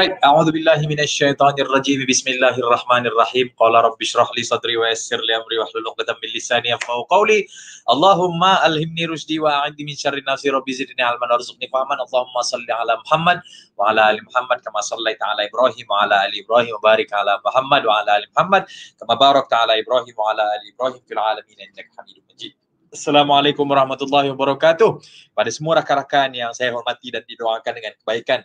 right. أعوذ بالله من الشيطان الرجيم بسم الله الرحمن الرحيم قال رب اشرح لي صدري ويسر لي أمري واحلل عقدة من لساني يفقهوا قولي اللهم ألهمني رشدي وأعدني من شر الناس رب زدني علما وارزقني فهما اللهم صل على محمد وعلى آل محمد كما صليت على إبراهيم وعلى آل إبراهيم وبارك على محمد وعلى آل محمد كما باركت على إبراهيم وعلى آل إبراهيم في العالمين إنك حميد مجيد Assalamualaikum warahmatullahi wabarakatuh. Pada semua rakan-rakan yang saya hormati dan didoakan dengan kebaikan.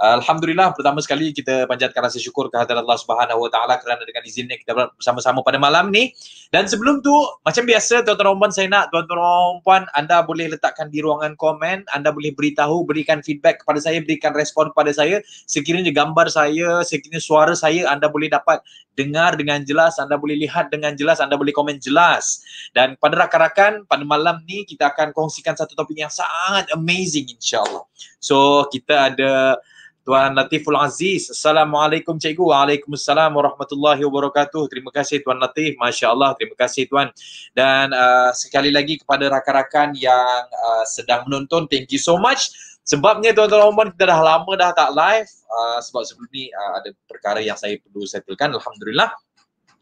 Alhamdulillah pertama sekali kita panjatkan rasa syukur kehadiran Allah Subhanahu Wa Taala kerana dengan izinnya kita bersama-sama pada malam ni. Dan sebelum tu macam biasa tuan-tuan rompuan saya nak tuan-tuan rompuan anda boleh letakkan di ruangan komen, anda boleh beritahu, berikan feedback kepada saya, berikan respon kepada saya. Sekiranya gambar saya, sekiranya suara saya anda boleh dapat dengar dengan jelas, anda boleh lihat dengan jelas, anda boleh komen jelas. Dan pada rakan-rakan, pada malam ni kita akan kongsikan satu topik yang sangat amazing insyaAllah. So kita ada Tuan Latiful Aziz. Assalamualaikum cikgu. Waalaikumsalam warahmatullahi wabarakatuh. Terima kasih Tuan Latif. Masya Allah. Terima kasih Tuan. Dan uh, sekali lagi kepada rakan-rakan yang uh, sedang menonton. Thank you so much. Sebabnya tuan-tuan dan kita dah lama dah tak live uh, sebab sebelum ni uh, ada perkara yang saya perlu settlekan alhamdulillah.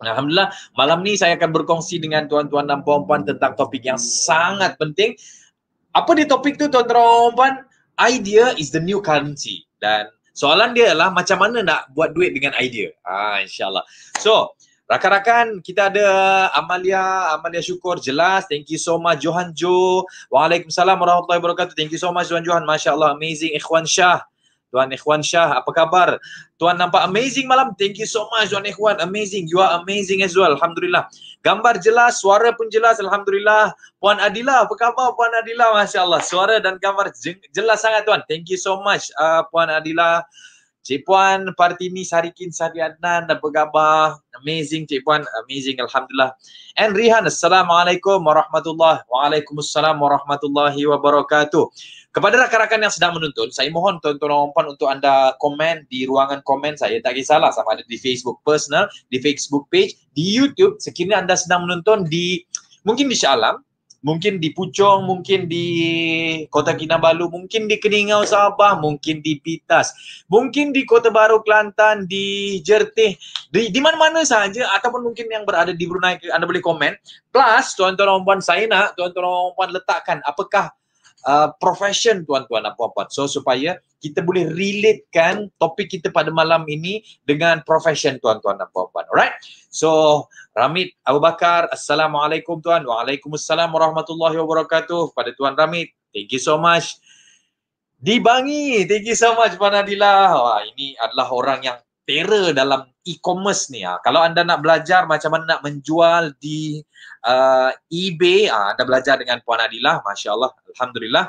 Alhamdulillah malam ni saya akan berkongsi dengan tuan-tuan dan puan-puan tentang topik yang sangat penting. Apa dia topik tu tuan-tuan dan puan? Idea is the new currency dan Soalan dia adalah macam mana nak buat duit dengan idea. Ah insyaallah. So, rakan-rakan kita ada Amalia, Amalia syukur jelas. Thank you so much Johan Jo. Waalaikumsalam warahmatullahi wabarakatuh. Thank you so much Johan Johan. Masya-Allah amazing Ikhwan Shah. Tuan Ikhwan Shah, apa khabar? Tuan nampak amazing malam. Thank you so much Tuan Ikhwan. Amazing. You are amazing as well. Alhamdulillah. Gambar jelas, suara pun jelas. Alhamdulillah. Puan Adila, apa khabar Puan Adila? Masya Allah. Suara dan gambar jelas sangat Tuan. Thank you so much uh, Puan Adila. Cik Puan Partini Sarikin Sari apa khabar? Amazing Cik Puan. Amazing. Alhamdulillah. And Rihan, Assalamualaikum Warahmatullahi Warahmatullahi Wabarakatuh. Kepada rakan-rakan yang sedang menonton, saya mohon tuan-tuan dan puan untuk anda komen di ruangan komen saya. Tak kisahlah sama ada di Facebook personal, di Facebook page, di YouTube. Sekiranya anda sedang menonton di mungkin di Shah Alam, mungkin di Pucong, mungkin di Kota Kinabalu, mungkin di Keningau Sabah, mungkin di Pitas, mungkin di Kota Baru Kelantan, di Jertih, di, di mana-mana sahaja ataupun mungkin yang berada di Brunei, anda boleh komen. Plus, tuan-tuan dan puan, saya nak tuan-tuan dan puan letakkan apakah Uh, profession tuan-tuan dan puan-puan. So supaya kita boleh relatekan topik kita pada malam ini dengan profession tuan-tuan dan puan-puan. Alright. So Ramit Abu Bakar, Assalamualaikum tuan. Waalaikumsalam warahmatullahi wabarakatuh pada tuan Ramit. Thank you so much. Dibangi, thank you so much Puan Adila. Wah, ini adalah orang yang tera dalam e-commerce ni. Ha. Kalau anda nak belajar macam mana nak menjual di uh, eBay, ha, anda belajar dengan Puan Adilah. Masya Allah. Alhamdulillah.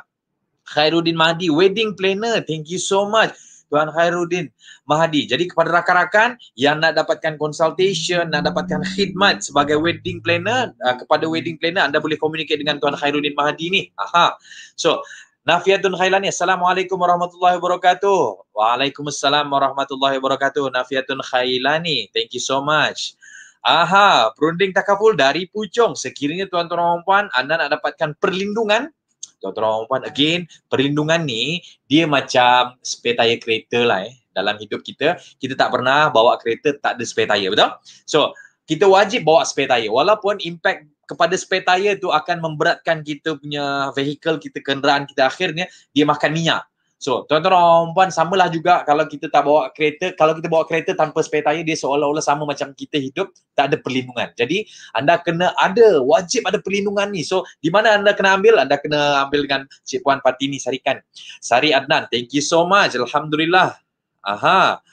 Khairuddin Mahdi, wedding planner. Thank you so much. Tuan Khairuddin Mahdi. Jadi kepada rakan-rakan yang nak dapatkan consultation, nak dapatkan khidmat sebagai wedding planner, uh, kepada wedding planner anda boleh communicate dengan Tuan Khairuddin Mahdi ni. Aha. So, Nafiatun Khailani. Assalamualaikum warahmatullahi wabarakatuh. Waalaikumsalam warahmatullahi wabarakatuh. Nafiatun Khailani. Thank you so much. Aha, perunding takaful dari Pucung. Sekiranya tuan-tuan dan puan anda nak dapatkan perlindungan Tuan-tuan dan puan again, perlindungan ni dia macam spare tire kereta lah eh. Dalam hidup kita, kita tak pernah bawa kereta tak ada spare tire, betul? So, kita wajib bawa spare tire. Walaupun impact kepada spare tire tu akan memberatkan kita punya vehicle kita kenderaan kita akhirnya dia makan minyak. So, tuan-tuan dan puan-puan samalah juga kalau kita tak bawa kereta, kalau kita bawa kereta tanpa spare tire dia seolah-olah sama macam kita hidup tak ada perlindungan. Jadi, anda kena ada wajib ada perlindungan ni. So, di mana anda kena ambil? Anda kena ambil dengan Cik Puan Patini Sarikan. Sari Adnan, thank you so much. Alhamdulillah. Aha.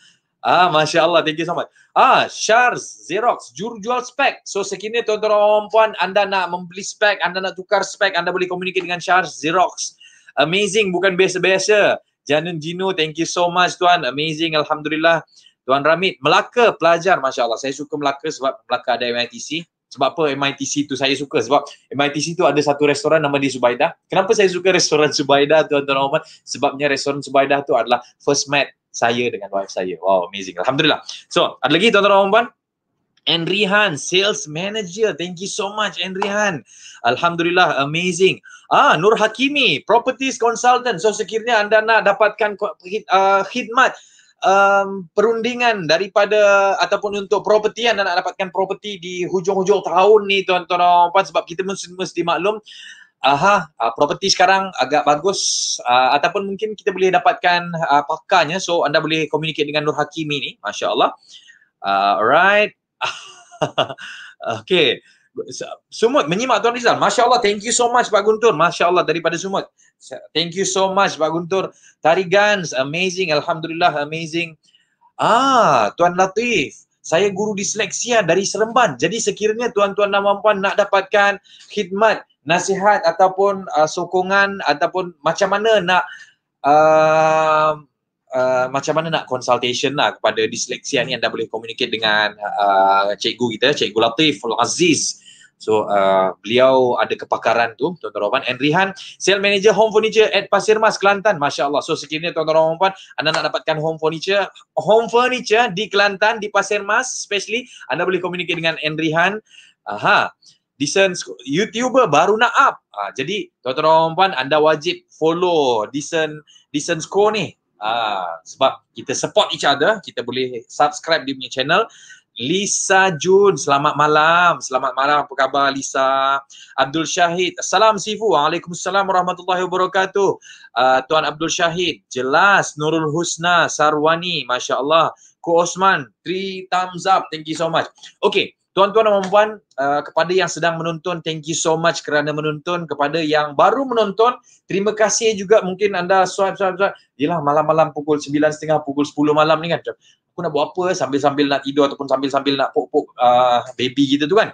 Ah, masya-Allah. Thank you so much. Ah, Shards, Xerox, juru jual spek. So, sekini tuan-tuan dan puan-puan, anda nak membeli spek, anda nak tukar spek, anda boleh komunikasi dengan Shards, Xerox. Amazing, bukan biasa-biasa. Janun Jino, thank you so much tuan. Amazing, Alhamdulillah. Tuan Ramid, Melaka pelajar, Masya Allah. Saya suka Melaka sebab Melaka ada MITC sebab apa MITC tu saya suka sebab MITC tu ada satu restoran nama dia Subaidah kenapa saya suka restoran Subaidah tuan-tuan Omar sebabnya restoran Subaidah tu adalah first met saya dengan wife saya wow amazing alhamdulillah so ada lagi tuan-tuan Omar Henry Han, sales manager. Thank you so much, Henry Han. Alhamdulillah, amazing. Ah, Nur Hakimi, properties consultant. So, sekiranya anda nak dapatkan uh, khidmat um, perundingan daripada ataupun untuk properti anda nak dapatkan properti di hujung-hujung tahun ni tuan-tuan dan puan sebab kita mesti, mesti maklum aha uh, properti sekarang agak bagus uh, ataupun mungkin kita boleh dapatkan uh, pakarnya so anda boleh communicate dengan Nur Hakimi ni masya-Allah uh, alright okay semut menyimak tuan Rizal masya-Allah thank you so much Pak Guntur masya-Allah daripada semut Thank you so much Pak Guntur. Tarigans, amazing. Alhamdulillah, amazing. Ah, Tuan Latif. Saya guru disleksia dari Seremban. Jadi sekiranya tuan-tuan dan puan nak dapatkan khidmat, nasihat ataupun uh, sokongan ataupun macam mana nak uh, Uh, macam mana nak consultation lah kepada disleksia ni anda boleh communicate dengan uh, cikgu kita, cikgu Latif Aziz. So uh, beliau ada kepakaran tu Tuan Tuan Rahman and Rihan Sale Manager Home Furniture at Pasir Mas Kelantan Masya Allah So sekiranya Tuan Tuan Rahman Anda nak dapatkan home furniture Home furniture di Kelantan di Pasir Mas Especially anda boleh communicate dengan Enrihan. Rihan Aha Decent YouTuber baru nak up ha, Jadi Tuan Tuan Rahman anda wajib follow Decent, Decent Score ni Uh, sebab kita support each other, kita boleh subscribe dia punya channel Lisa Jun, selamat malam. Selamat malam, apa khabar Lisa? Abdul Syahid, assalamualaikum sifu. Waalaikumsalam warahmatullahi wabarakatuh. Uh, Tuan Abdul Syahid, jelas Nurul Husna, Sarwani, Masya Allah. Ku Osman, three thumbs up. Thank you so much. Okay, Tuan-tuan dan perempuan uh, ah, kepada yang sedang menonton, thank you so much kerana menonton. Kepada yang baru menonton, terima kasih juga mungkin anda swipe, swipe, swipe. Yelah, malam-malam pukul 9.30, pukul 10 malam ni kan aku nak buat apa sambil-sambil nak tidur ataupun sambil-sambil nak pok-pok uh, baby kita tu kan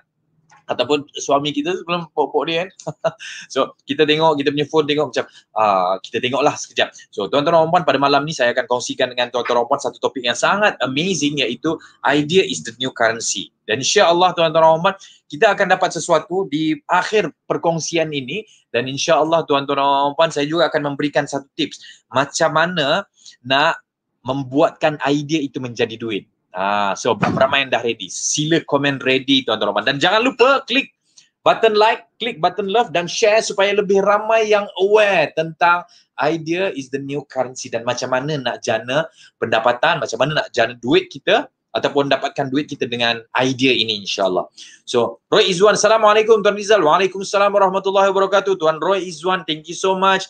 ataupun suami kita sebelum pokok dia kan. so kita tengok kita punya phone tengok macam uh, kita tengoklah sekejap. So tuan-tuan dan puan pada malam ni saya akan kongsikan dengan tuan-tuan dan puan satu topik yang sangat amazing iaitu idea is the new currency. Dan insya-Allah tuan-tuan dan puan kita akan dapat sesuatu di akhir perkongsian ini dan insya-Allah tuan-tuan dan puan saya juga akan memberikan satu tips macam mana nak membuatkan idea itu menjadi duit. Ah, so berapa ramai yang dah ready? Sila komen ready tuan-tuan Roman. Dan jangan lupa klik button like, klik button love dan share supaya lebih ramai yang aware tentang idea is the new currency dan macam mana nak jana pendapatan, macam mana nak jana duit kita ataupun dapatkan duit kita dengan idea ini insyaAllah. So, Roy Izzuan, Assalamualaikum Tuan Rizal. Waalaikumsalam warahmatullahi wabarakatuh. Tuan Roy Izzuan, thank you so much.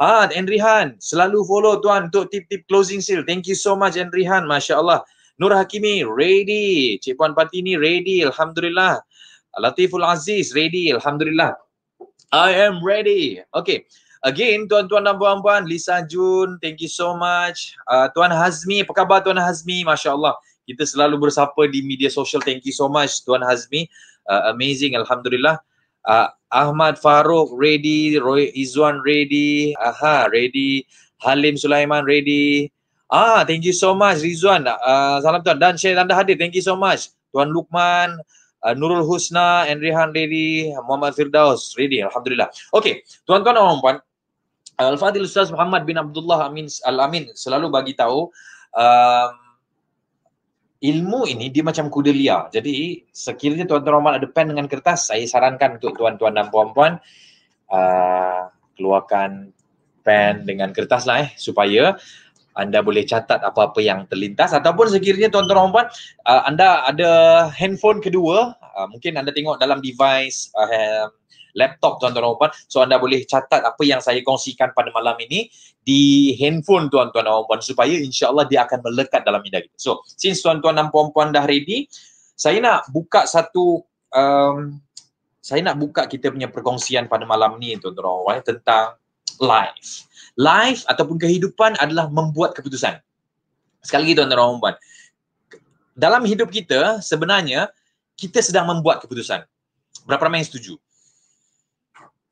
Ah, Enrihan, selalu follow tuan untuk tip-tip closing sale. Thank you so much Enrihan, Masya Allah. Nur Hakimi, ready. Cik Puan Patini, ready. Alhamdulillah. Latiful Aziz, ready. Alhamdulillah. I am ready. Okay. Again, tuan-tuan dan puan-puan, Lisa Jun, thank you so much. Uh, tuan Hazmi, apa khabar Tuan Hazmi? Masya Allah. Kita selalu bersapa di media sosial. Thank you so much, Tuan Hazmi. Uh, amazing, Alhamdulillah uh, Ahmad Farouk ready, Roy Izwan ready, aha ready, Halim Sulaiman ready. Ah, thank you so much Rizwan. Uh, salam tuan dan share anda hadir. Thank you so much. Tuan Lukman, uh, Nurul Husna, Enrihan ready, Muhammad Firdaus ready. Alhamdulillah. Okay, tuan-tuan dan puan Al-Fadil Ustaz Muhammad bin Abdullah Amin Al-Amin selalu bagi tahu um, ilmu ini dia macam kuda liar. Jadi sekiranya tuan-tuan Rahman ada pen dengan kertas, saya sarankan untuk tuan-tuan dan puan-puan uh, keluarkan pen dengan kertas lah eh supaya anda boleh catat apa-apa yang terlintas ataupun sekiranya tuan-tuan dan puan uh, anda ada handphone kedua, uh, mungkin anda tengok dalam device uh, laptop tuan-tuan dan puan so anda boleh catat apa yang saya kongsikan pada malam ini di handphone tuan-tuan dan puan supaya insyaallah dia akan melekat dalam minda kita so since tuan-tuan dan puan-puan dah ready saya nak buka satu um, saya nak buka kita punya perkongsian pada malam ini tuan-tuan dan puan tentang life life ataupun kehidupan adalah membuat keputusan sekali lagi tuan-tuan dan puan dalam hidup kita sebenarnya kita sedang membuat keputusan. Berapa ramai yang setuju?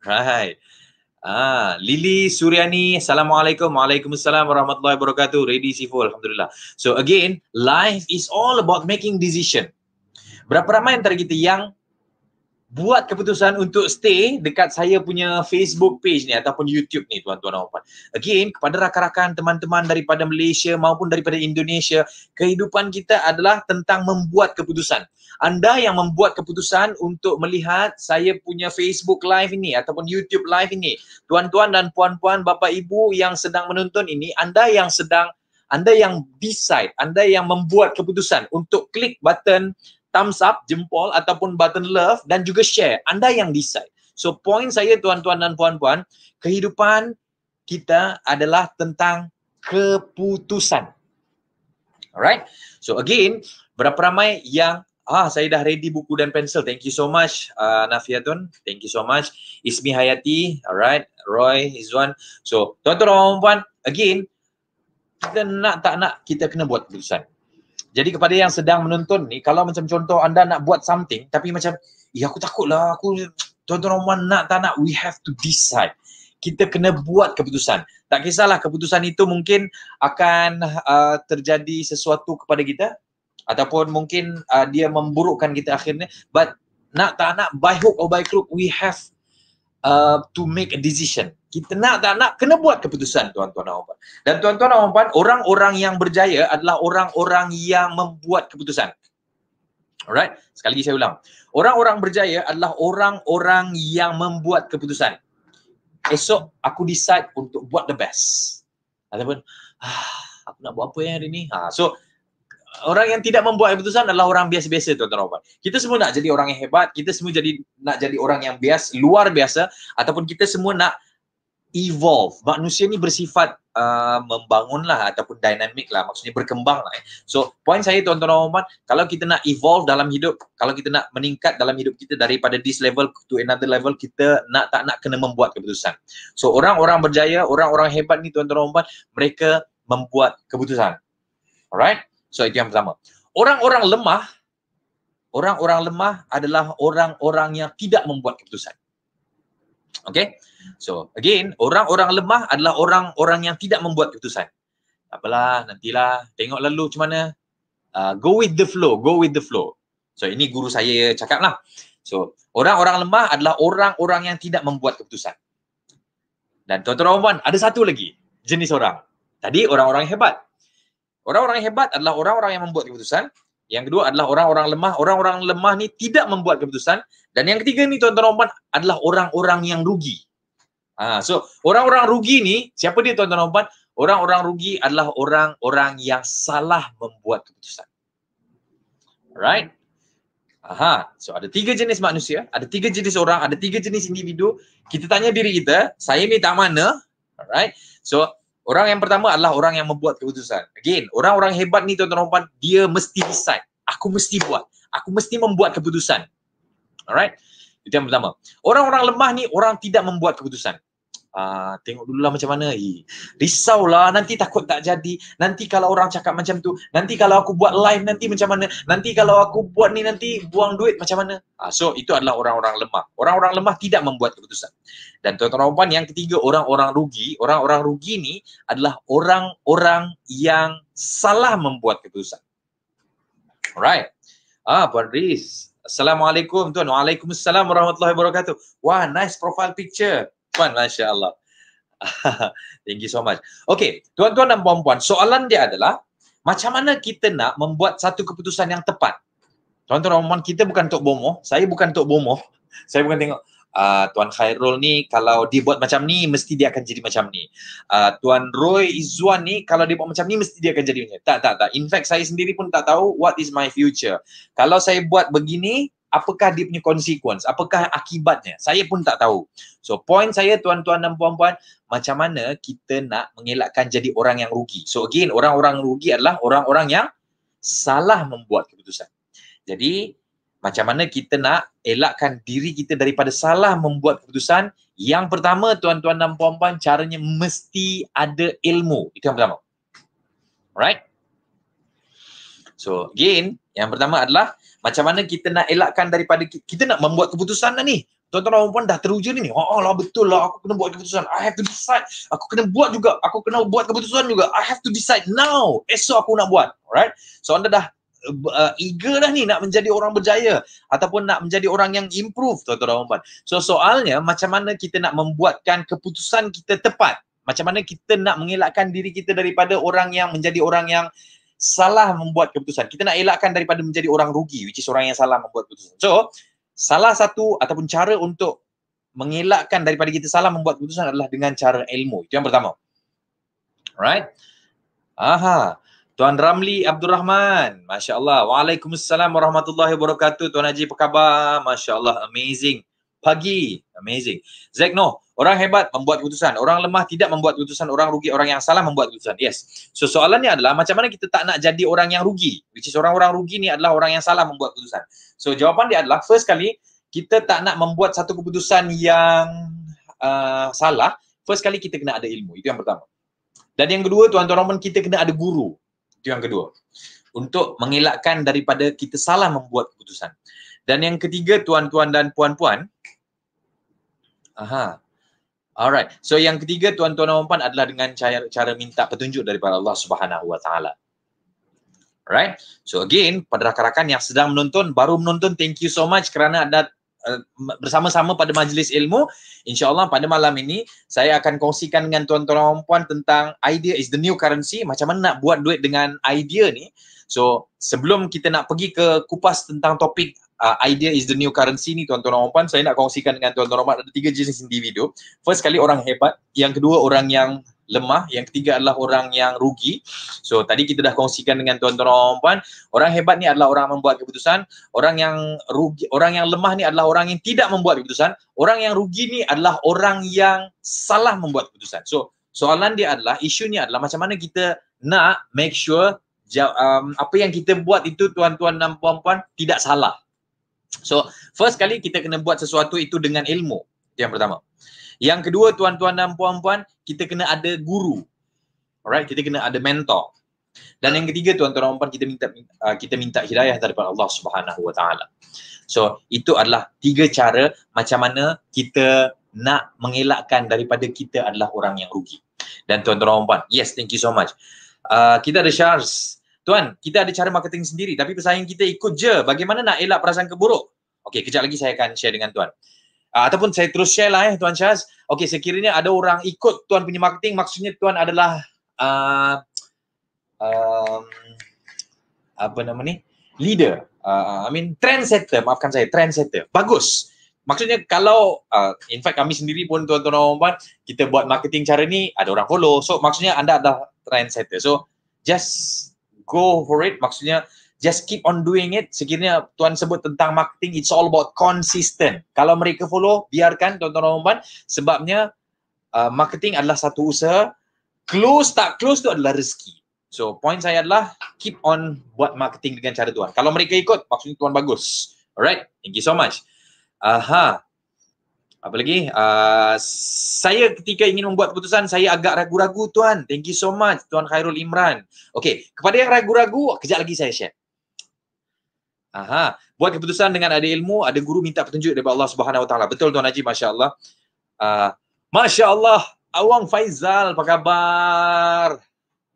Right. Ah, Lily Suryani, Assalamualaikum. Waalaikumsalam warahmatullahi wabarakatuh. Ready Siful, alhamdulillah. So again, life is all about making decision. Berapa ramai antara kita yang buat keputusan untuk stay dekat saya punya Facebook page ni ataupun YouTube ni tuan-tuan dan puan. Again, kepada rakan-rakan teman-teman daripada Malaysia maupun daripada Indonesia, kehidupan kita adalah tentang membuat keputusan. Anda yang membuat keputusan untuk melihat saya punya Facebook live ini ataupun YouTube live ini. Tuan-tuan dan puan-puan, bapa ibu yang sedang menonton ini, anda yang sedang anda yang decide, anda yang membuat keputusan untuk klik button thumbs up, jempol ataupun button love dan juga share. Anda yang decide. So point saya tuan-tuan dan puan-puan, kehidupan kita adalah tentang keputusan. Alright. So again, berapa ramai yang ah saya dah ready buku dan pensel. Thank you so much uh, Nafiatun. Thank you so much Ismi Hayati. Alright. Roy Izwan. So tuan-tuan dan puan-puan, again kita nak tak nak kita kena buat keputusan. Jadi kepada yang sedang menonton ni, kalau macam contoh anda nak buat something tapi macam, iya eh, aku takut lah, aku tuan-tuan rumah nak tak nak, we have to decide. Kita kena buat keputusan. Tak kisahlah keputusan itu mungkin akan uh, terjadi sesuatu kepada kita ataupun mungkin uh, dia memburukkan kita akhirnya but nak tak nak, by hook or by crook, we have uh, to make a decision. Kita nak tak nak kena buat keputusan tuan-tuan dan puan-puan. Dan tuan-tuan dan puan-puan, orang-orang yang berjaya adalah orang-orang yang membuat keputusan. Alright, sekali lagi saya ulang. Orang-orang berjaya adalah orang-orang yang membuat keputusan. Esok aku decide untuk buat the best. Ataupun, ah, aku nak buat apa yang hari ni? Ha, so, orang yang tidak membuat keputusan adalah orang biasa-biasa tuan-tuan dan puan. Kita semua nak jadi orang yang hebat, kita semua jadi nak jadi orang yang bias, luar biasa ataupun kita semua nak evolve. Manusia ni bersifat uh, membangun lah ataupun dynamic lah, maksudnya berkembang lah. Eh. So, point saya tuan-tuan dan puan, kalau kita nak evolve dalam hidup, kalau kita nak meningkat dalam hidup kita daripada this level to another level, kita nak tak nak kena membuat keputusan. So, orang-orang berjaya, orang-orang hebat ni tuan-tuan dan puan, mereka membuat keputusan. Alright? So itu yang pertama. Orang-orang lemah, orang-orang lemah adalah orang-orang yang tidak membuat keputusan. Okay. So again, orang-orang lemah adalah orang-orang yang tidak membuat keputusan. Apalah, nantilah. Tengok lalu macam mana. Uh, go with the flow, go with the flow. So ini guru saya cakap lah. So orang-orang lemah adalah orang-orang yang tidak membuat keputusan. Dan tuan-tuan dan puan, ada satu lagi jenis orang. Tadi orang-orang hebat, Orang-orang yang hebat adalah orang-orang yang membuat keputusan. Yang kedua adalah orang-orang lemah. Orang-orang lemah ni tidak membuat keputusan. Dan yang ketiga ni tuan-tuan dan adalah orang-orang yang rugi. Ha, so orang-orang rugi ni, siapa dia tuan-tuan dan Orang-orang rugi adalah orang-orang yang salah membuat keputusan. Alright? Aha, so ada tiga jenis manusia, ada tiga jenis orang, ada tiga jenis individu. Kita tanya diri kita, saya ni tak mana? Alright? So Orang yang pertama adalah orang yang membuat keputusan. Again, orang-orang hebat ni tuan-tuan puan, dia mesti decide. Aku mesti buat. Aku mesti membuat keputusan. Alright? Itu yang pertama. Orang-orang lemah ni orang tidak membuat keputusan. Ah, tengok dulu lah macam mana. Eh, lah nanti takut tak jadi. Nanti kalau orang cakap macam tu, nanti kalau aku buat live nanti macam mana? Nanti kalau aku buat ni nanti buang duit macam mana? Uh, so itu adalah orang-orang lemah. Orang-orang lemah tidak membuat keputusan. Dan tuan-tuan dan puan yang ketiga orang-orang rugi, orang-orang rugi ni adalah orang-orang yang salah membuat keputusan. Alright. Ah, Puan Riz. Assalamualaikum tuan. Waalaikumsalam warahmatullahi wabarakatuh. Wah, nice profile picture. Rahman, Masya Allah. Thank you so much. Okay, tuan-tuan dan puan-puan, soalan dia adalah macam mana kita nak membuat satu keputusan yang tepat? Tuan-tuan dan puan-puan, kita bukan untuk Bomoh. Saya bukan untuk Bomoh. Saya bukan tengok Uh, Tuan Khairul ni kalau dia buat macam ni mesti dia akan jadi macam ni. Uh, Tuan Roy Izzuan ni kalau dia buat macam ni mesti dia akan jadi macam ni. Tak, tak, tak. In fact saya sendiri pun tak tahu what is my future. Kalau saya buat begini apakah dia punya consequence, apakah akibatnya, saya pun tak tahu. So point saya tuan-tuan dan puan-puan, macam mana kita nak mengelakkan jadi orang yang rugi. So again, orang-orang rugi adalah orang-orang yang salah membuat keputusan. Jadi macam mana kita nak elakkan diri kita daripada salah membuat keputusan? Yang pertama tuan-tuan dan puan-puan caranya mesti ada ilmu. Itu yang pertama. Alright? So again, yang pertama adalah macam mana kita nak elakkan daripada kita nak membuat keputusan lah ni tuan-tuan dan puan dah teruja ni Oh, lah betul lah aku kena buat keputusan I have to decide aku kena buat juga aku kena buat keputusan juga I have to decide now esok aku nak buat alright so anda dah uh, eager dah ni nak menjadi orang berjaya ataupun nak menjadi orang yang improve tuan-tuan dan puan so soalnya macam mana kita nak membuatkan keputusan kita tepat macam mana kita nak mengelakkan diri kita daripada orang yang menjadi orang yang salah membuat keputusan. Kita nak elakkan daripada menjadi orang rugi which is orang yang salah membuat keputusan. So, salah satu ataupun cara untuk mengelakkan daripada kita salah membuat keputusan adalah dengan cara ilmu. Itu yang pertama. Alright? Aha. Tuan Ramli Abdul Rahman. Masya Allah. Waalaikumsalam warahmatullahi wabarakatuh. Tuan Haji, apa khabar? Masya Allah. Amazing pagi. Amazing. Zack Noh, orang hebat membuat keputusan. Orang lemah tidak membuat keputusan. Orang rugi, orang yang salah membuat keputusan. Yes. So soalannya adalah macam mana kita tak nak jadi orang yang rugi. Which is orang-orang rugi ni adalah orang yang salah membuat keputusan. So jawapan dia adalah first kali kita tak nak membuat satu keputusan yang uh, salah. First kali kita kena ada ilmu. Itu yang pertama. Dan yang kedua tuan-tuan kita kena ada guru. Itu yang kedua. Untuk mengelakkan daripada kita salah membuat keputusan. Dan yang ketiga tuan-tuan dan puan-puan. Aha. Alright. So yang ketiga tuan-tuan dan puan-puan adalah dengan cara, cara minta petunjuk daripada Allah Subhanahu Wa Taala. Alright. So again, pada rakan-rakan yang sedang menonton, baru menonton, thank you so much kerana ada uh, eh, bersama-sama pada majlis ilmu. InsyaAllah pada malam ini, saya akan kongsikan dengan tuan-tuan dan puan-puan tentang idea is the new currency. Macam mana nak buat duit dengan idea ni. So sebelum kita nak pergi ke kupas tentang topik uh, idea is the new currency ni tuan-tuan dan puan saya nak kongsikan dengan tuan-tuan dan ada tiga jenis individu first kali orang hebat yang kedua orang yang lemah yang ketiga adalah orang yang rugi so tadi kita dah kongsikan dengan tuan-tuan dan puan orang hebat ni adalah orang membuat keputusan orang yang rugi orang yang lemah ni adalah orang yang tidak membuat keputusan orang yang rugi ni adalah orang yang salah membuat keputusan so soalan dia adalah isunya adalah macam mana kita nak make sure Um, apa yang kita buat itu tuan-tuan dan puan-puan tidak salah So first kali kita kena buat sesuatu itu dengan ilmu. Itu yang pertama. Yang kedua tuan-tuan dan puan-puan, kita kena ada guru. Alright, kita kena ada mentor. Dan yang ketiga tuan-tuan dan puan-puan, kita minta uh, kita minta hidayah daripada Allah Subhanahu Wa So itu adalah tiga cara macam mana kita nak mengelakkan daripada kita adalah orang yang rugi. Dan tuan-tuan dan puan-puan, yes thank you so much. Uh, kita ada Syars Tuan, kita ada cara marketing sendiri tapi pesaing kita ikut je. Bagaimana nak elak perasaan keburuk? Okey, kejap lagi saya akan share dengan tuan. Uh, ataupun saya terus share lah eh Tuan Syaz. Okey, sekiranya ada orang ikut tuan punya marketing, maksudnya tuan adalah uh, um, apa nama ni? Leader. Uh, I mean trendsetter, maafkan saya, trendsetter. Bagus. Maksudnya kalau uh, in fact kami sendiri pun tuan-tuan dan puan kita buat marketing cara ni ada orang follow. So maksudnya anda adalah trendsetter. So just go for it maksudnya just keep on doing it sekiranya tuan sebut tentang marketing it's all about consistent kalau mereka follow biarkan tuan-tuan dan puan sebabnya uh, marketing adalah satu usaha close tak close tu adalah rezeki so point saya adalah keep on buat marketing dengan cara tuan kalau mereka ikut maksudnya tuan bagus alright thank you so much aha apa lagi uh, saya ketika ingin membuat keputusan saya agak ragu-ragu tuan thank you so much tuan Khairul Imran okey kepada yang ragu-ragu kejap lagi saya share aha buat keputusan dengan ada ilmu ada guru minta petunjuk daripada Allah Subhanahu Wa betul tuan Haji masya-Allah uh, masya-Allah Awang Faizal apa khabar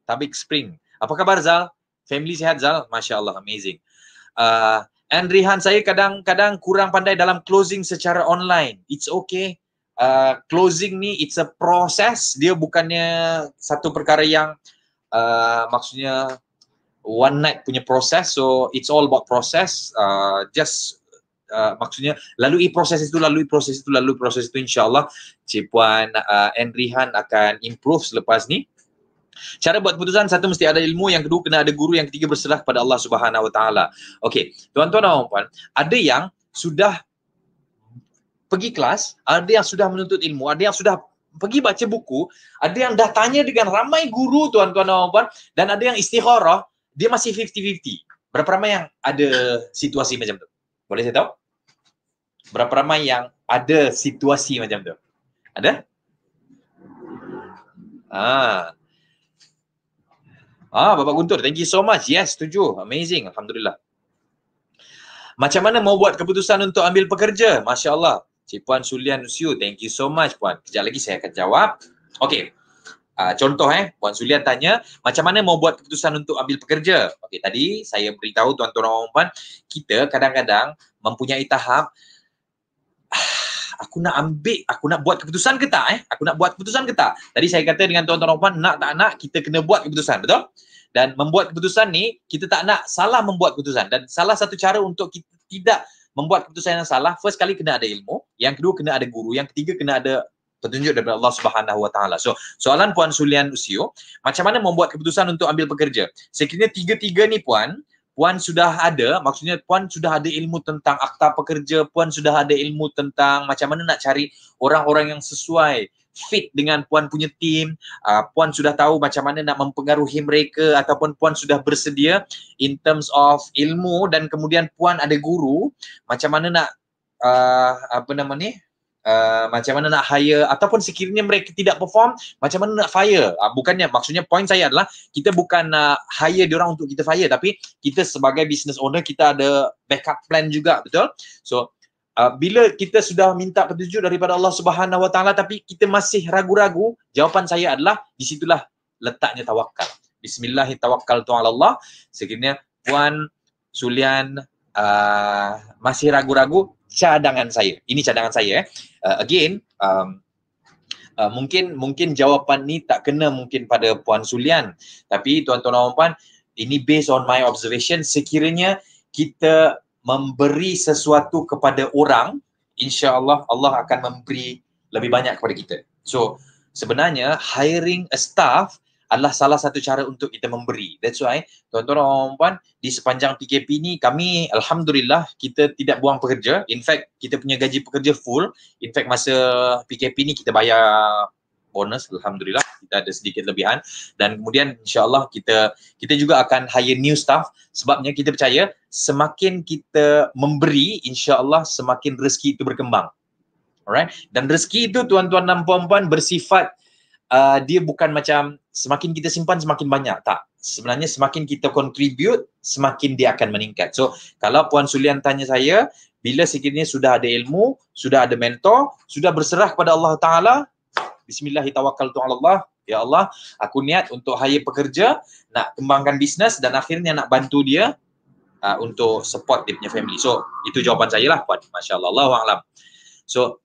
Tabik Spring apa khabar Zal family sihat Zal masya-Allah amazing uh, And Rihan, saya kadang-kadang kurang pandai dalam closing secara online. It's okay. Uh, closing ni it's a process. Dia bukannya satu perkara yang uh, maksudnya one night punya proses. So it's all about process. Uh, just uh, maksudnya lalui proses itu, lalui proses itu, lalui proses itu. Insyaallah, Cipuan uh, and Rihan akan improve selepas ni. Cara buat keputusan satu mesti ada ilmu, yang kedua kena ada guru, yang ketiga berserah kepada Allah Subhanahu Wa Taala. Okey, tuan-tuan dan puan-puan, ada yang sudah pergi kelas, ada yang sudah menuntut ilmu, ada yang sudah pergi baca buku, ada yang dah tanya dengan ramai guru tuan-tuan dan puan-puan dan ada yang istikharah, dia masih 50-50. Berapa ramai yang ada situasi macam tu? Boleh saya tahu? Berapa ramai yang ada situasi macam tu? Ada? Ah, Ah, Bapak Guntur, thank you so much. Yes, setuju. Amazing. Alhamdulillah. Macam mana mau buat keputusan untuk ambil pekerja? Masya Allah. Cik Puan Sulian Usiu, thank you so much Puan. Kejap lagi saya akan jawab. Okay. Uh, ah, contoh eh, Puan Sulian tanya, macam mana mau buat keputusan untuk ambil pekerja? Okay, tadi saya beritahu tuan-tuan dan puan kita kadang-kadang mempunyai tahap aku nak ambil, aku nak buat keputusan ke tak eh? Aku nak buat keputusan ke tak? Tadi saya kata dengan tuan-tuan dan puan, nak tak nak, kita kena buat keputusan, betul? Dan membuat keputusan ni, kita tak nak salah membuat keputusan. Dan salah satu cara untuk kita tidak membuat keputusan yang salah, first kali kena ada ilmu, yang kedua kena ada guru, yang ketiga kena ada petunjuk daripada Allah Subhanahu Wa Taala. So, soalan Puan Sulian Usio, macam mana membuat keputusan untuk ambil pekerja? Sekiranya tiga-tiga ni Puan, puan sudah ada maksudnya puan sudah ada ilmu tentang akta pekerja puan sudah ada ilmu tentang macam mana nak cari orang-orang yang sesuai fit dengan puan punya tim. uh, ah, puan sudah tahu macam mana nak mempengaruhi mereka ataupun puan sudah bersedia in terms of ilmu dan kemudian puan ada guru macam mana nak uh, apa nama ni Uh, macam mana nak hire ataupun sekiranya mereka tidak perform macam mana nak fire uh, bukannya maksudnya point saya adalah kita bukan nak uh, hire dia orang untuk kita fire tapi kita sebagai business owner kita ada backup plan juga betul so uh, bila kita sudah minta petunjuk daripada Allah Subhanahu Wa Taala tapi kita masih ragu-ragu jawapan saya adalah di situlah letaknya tawakal bismillahirrahmanirrahim tawakkal tu Allah sekiranya puan Sulian uh, masih ragu-ragu cadangan saya. Ini cadangan saya ya. Uh, again, um, uh, mungkin mungkin jawapan ni tak kena mungkin pada puan Sulian, tapi tuan-tuan dan puan, ini based on my observation sekiranya kita memberi sesuatu kepada orang, insya-Allah Allah akan memberi lebih banyak kepada kita. So, sebenarnya hiring a staff adalah salah satu cara untuk kita memberi. That's why tuan-tuan dan puan di sepanjang PKP ni kami alhamdulillah kita tidak buang pekerja. In fact kita punya gaji pekerja full. In fact masa PKP ni kita bayar bonus alhamdulillah kita ada sedikit lebihan dan kemudian insyaallah kita kita juga akan hire new staff sebabnya kita percaya semakin kita memberi insyaallah semakin rezeki itu berkembang. Alright. Dan rezeki itu tuan-tuan dan puan-puan bersifat uh, dia bukan macam semakin kita simpan semakin banyak tak sebenarnya semakin kita contribute semakin dia akan meningkat so kalau puan sulian tanya saya bila sekiranya sudah ada ilmu sudah ada mentor sudah berserah kepada Allah taala Allah Ya Allah, aku niat untuk hire pekerja, nak kembangkan bisnes dan akhirnya nak bantu dia uh, untuk support dia punya family. So, itu jawapan saya lah Puan. Masya Allah, Allah alam. So,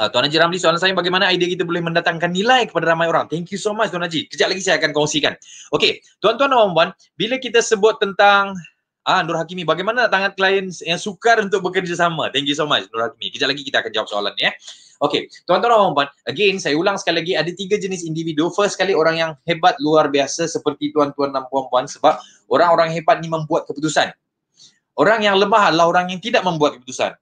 Uh, Tuan Haji Ramli soalan saya bagaimana idea kita boleh mendatangkan nilai kepada ramai orang. Thank you so much Tuan Haji. Kejap lagi saya akan kongsikan. Okay, tuan-tuan dan puan-puan, bila kita sebut tentang ah Nur Hakimi bagaimana nak tangan klien yang sukar untuk bekerjasama. Thank you so much Nur Hakimi. Kejap lagi kita akan jawab soalan ni ya. Eh. okay, tuan-tuan dan puan-puan, again saya ulang sekali lagi ada tiga jenis individu. First sekali orang yang hebat luar biasa seperti tuan-tuan dan puan-puan sebab orang-orang hebat ni membuat keputusan. Orang yang lemah adalah orang yang tidak membuat keputusan.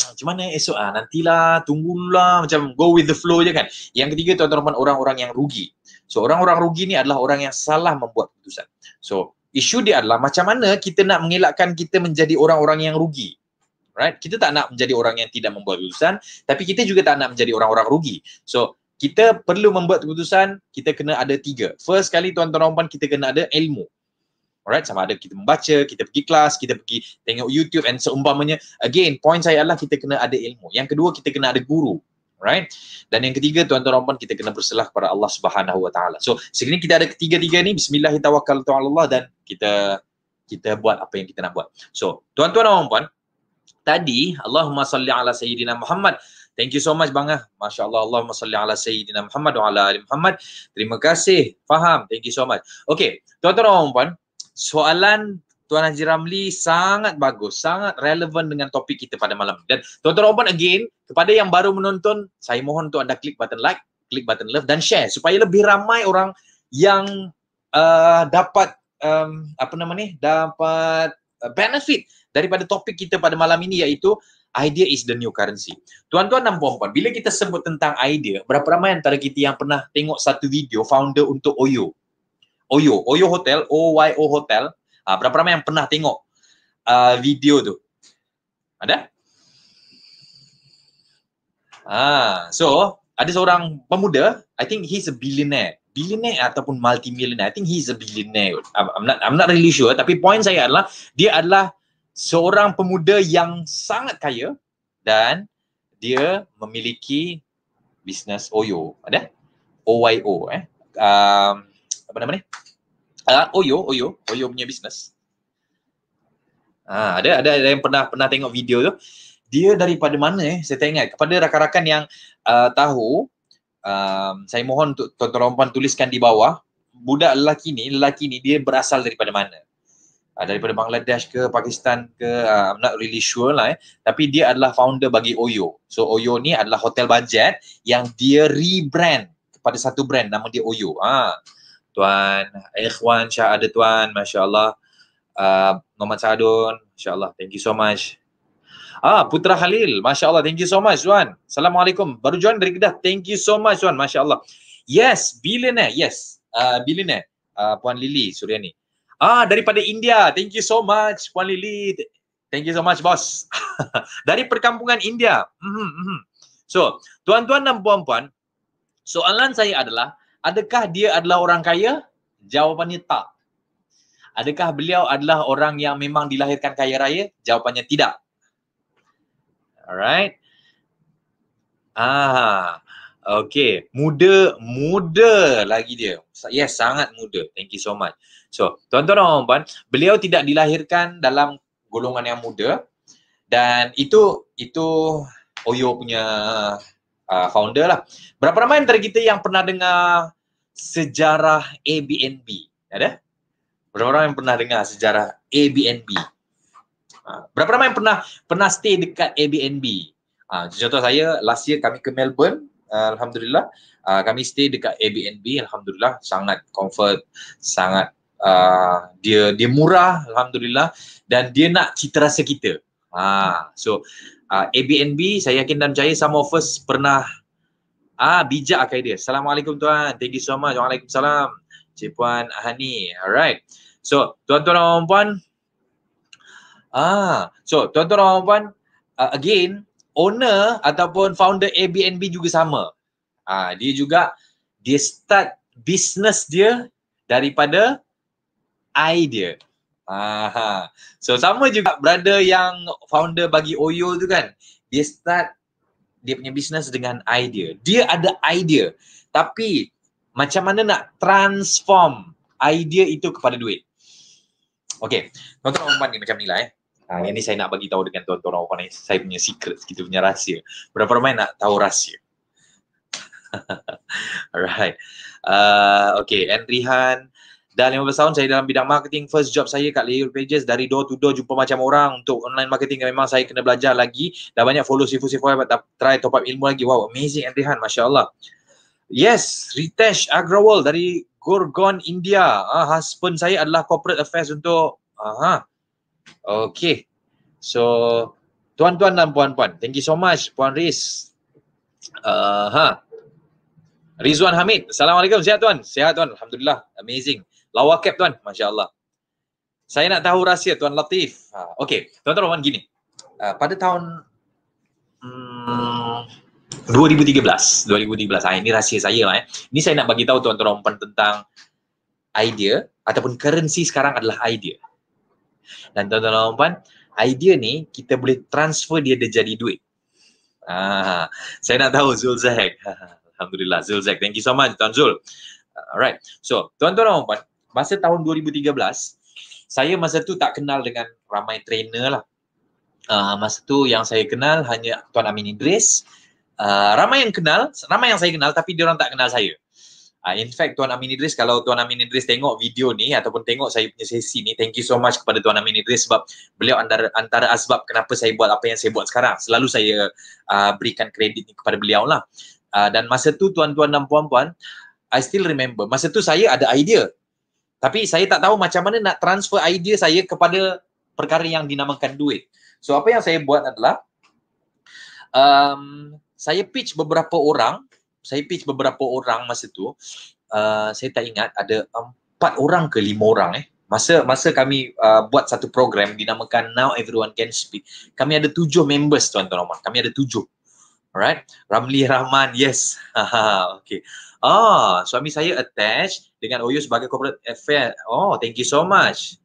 Ah, macam mana esok ah nantilah tunggulah macam go with the flow je kan yang ketiga tuan-tuan puan orang-orang yang rugi so orang-orang rugi ni adalah orang yang salah membuat keputusan so isu dia adalah macam mana kita nak mengelakkan kita menjadi orang-orang yang rugi right kita tak nak menjadi orang yang tidak membuat keputusan tapi kita juga tak nak menjadi orang-orang rugi so kita perlu membuat keputusan kita kena ada tiga first kali tuan-tuan puan kita kena ada ilmu Alright, sama ada kita membaca, kita pergi kelas, kita pergi tengok YouTube and seumpamanya. Again, point saya adalah kita kena ada ilmu. Yang kedua, kita kena ada guru. Right? Dan yang ketiga, tuan-tuan dan kita kena berselah kepada Allah Subhanahu Wa Taala. So, sekarang kita ada ketiga-tiga ni, bismillahirrahmanirrahim dan kita kita buat apa yang kita nak buat. So, tuan-tuan dan puan, tadi Allahumma salli ala sayyidina Muhammad. Thank you so much bangah. Masya-Allah Allahumma salli ala sayyidina Muhammad wa ala ali Muhammad. Terima kasih. Faham. Thank you so much. Okay, tuan-tuan dan puan, soalan Tuan Haji Ramli sangat bagus, sangat relevan dengan topik kita pada malam. Dan tuan-tuan open again, kepada yang baru menonton, saya mohon untuk anda klik button like, klik button love dan share supaya lebih ramai orang yang uh, dapat um, apa nama ni, dapat uh, benefit daripada topik kita pada malam ini iaitu idea is the new currency. Tuan-tuan dan puan-puan, bila kita sebut tentang idea, berapa ramai antara kita yang pernah tengok satu video founder untuk OYO? Oyo, Oyo Hotel, OYO Hotel. Ah, berapa ramai yang pernah tengok uh, video tu? Ada? Ah, so ada seorang pemuda, I think he's a billionaire. Billionaire ataupun multimillionaire. I think he's a billionaire. I'm not I'm not really sure tapi point saya adalah dia adalah seorang pemuda yang sangat kaya dan dia memiliki bisnes OYO. Ada? OYO eh. Um, apa nama ni? Uh, Oyo, Oyo, Oyo punya bisnes. Ah, ada ada ada yang pernah pernah tengok video tu. Dia daripada mana eh? Saya tak ingat. Kepada rakan-rakan yang uh, tahu, um, saya mohon untuk tuan-tuan tuliskan di bawah, budak lelaki ni, lelaki ni dia berasal daripada mana? Uh, daripada Bangladesh ke Pakistan ke uh, I'm not really sure lah eh. Tapi dia adalah founder bagi Oyo. So Oyo ni adalah hotel budget yang dia rebrand kepada satu brand nama dia Oyo. Ah. Uh tuan eh, Ikhwan Syah ada tuan masya-Allah uh, Muhammad Sadun masya-Allah thank you so much Ah Putra Halil masya-Allah thank you so much tuan Assalamualaikum baru join dari Kedah thank you so much tuan masya-Allah Yes billionaire yes uh, billionaire uh, puan Lily Suriani. Ah daripada India thank you so much puan Lily thank you so much boss dari perkampungan India mm-hmm. So tuan-tuan dan puan-puan soalan saya adalah Adakah dia adalah orang kaya? Jawapannya tak. Adakah beliau adalah orang yang memang dilahirkan kaya raya? Jawapannya tidak. Alright. Ah. Okay. Muda, muda lagi dia. Yes, sangat muda. Thank you so much. So, tuan-tuan dan puan, beliau tidak dilahirkan dalam golongan yang muda dan itu itu Oyo punya uh, founder lah. Berapa ramai antara kita yang pernah dengar sejarah Airbnb? Ada? Berapa ramai yang pernah dengar sejarah Airbnb? Uh, berapa ramai yang pernah pernah stay dekat Airbnb? Uh, contoh saya, last year kami ke Melbourne, uh, Alhamdulillah. Uh, kami stay dekat Airbnb, Alhamdulillah. Sangat comfort, sangat uh, dia dia murah, Alhamdulillah. Dan dia nak citra rasa kita. Ha, so uh, ah, ABNB saya yakin dan percaya some of us pernah ah uh, bijak akai dia. Assalamualaikum tuan. Thank you so much. Waalaikumsalam. Cik Puan Hani. Alright. So tuan-tuan dan puan Ah, so tuan-tuan dan puan uh, ah, again owner ataupun founder ABNB juga sama. Ah, uh, dia juga dia start business dia daripada idea. Aha. So sama juga brother yang founder bagi Oyo tu kan. Dia start dia punya bisnes dengan idea. Dia ada idea tapi macam mana nak transform idea itu kepada duit. Okay, tuan-tuan perempuan ni macam ni lah eh. Ha, yang ni saya nak bagi tahu dengan tuan-tuan perempuan ni, saya punya secret, kita punya rahsia. Berapa ramai nak tahu rahsia? Alright. Uh, okay, and Dah 15 tahun saya dalam bidang marketing. First job saya kat Layer Pages dari door to door jumpa macam orang untuk online marketing yang memang saya kena belajar lagi. Dah banyak follow sifu-sifu try top up ilmu lagi. Wow, amazing Andrehan, Masya Allah. Yes, Ritesh Agrawal dari Gorgon, India. Ah, husband saya adalah corporate affairs untuk... Aha. Okay. So, tuan-tuan dan puan-puan. Thank you so much, Puan Riz. Aha. Rizwan Hamid. Assalamualaikum. Sihat tuan? Sihat tuan. Alhamdulillah. Amazing. Lawa cap tuan. Masya Allah. Saya nak tahu rahsia tuan Latif. Ha, okay. Tuan-tuan Rahman gini. Uh, pada tahun hmm, 2013. 2013. Ha, ini rahsia saya lah. Eh. Ini saya nak bagi tahu tuan-tuan Rahman tentang idea ataupun currency sekarang adalah idea. Dan tuan-tuan Rahman, idea ni kita boleh transfer dia dia jadi duit. Ah, saya nak tahu Zulzak. Alhamdulillah Zulzak. Thank you so much Tuan Zul. Alright. So, tuan-tuan dan puan, masa tahun 2013 saya masa tu tak kenal dengan ramai trainer lah uh, masa tu yang saya kenal hanya Tuan Amin Idris uh, ramai yang kenal ramai yang saya kenal tapi dia orang tak kenal saya uh, in fact Tuan Amin Idris kalau Tuan Amin Idris tengok video ni ataupun tengok saya punya sesi ni thank you so much kepada Tuan Amin Idris sebab beliau antara, antara asbab kenapa saya buat apa yang saya buat sekarang selalu saya uh, berikan kredit ni kepada beliau lah uh, dan masa tu tuan-tuan dan puan-puan I still remember. Masa tu saya ada idea. Tapi saya tak tahu macam mana nak transfer idea saya kepada perkara yang dinamakan duit. So apa yang saya buat adalah um, saya pitch beberapa orang, saya pitch beberapa orang masa tu. Uh, saya tak ingat ada empat orang ke lima orang eh. Masa masa kami uh, buat satu program dinamakan Now Everyone Can Speak. Kami ada tujuh members tuan-tuan Omar. Kami ada tujuh. Alright. Ramli Rahman, yes. Ha, ha, ha. okay. Ah, suami saya attach dengan OU sebagai corporate affair. Oh, thank you so much.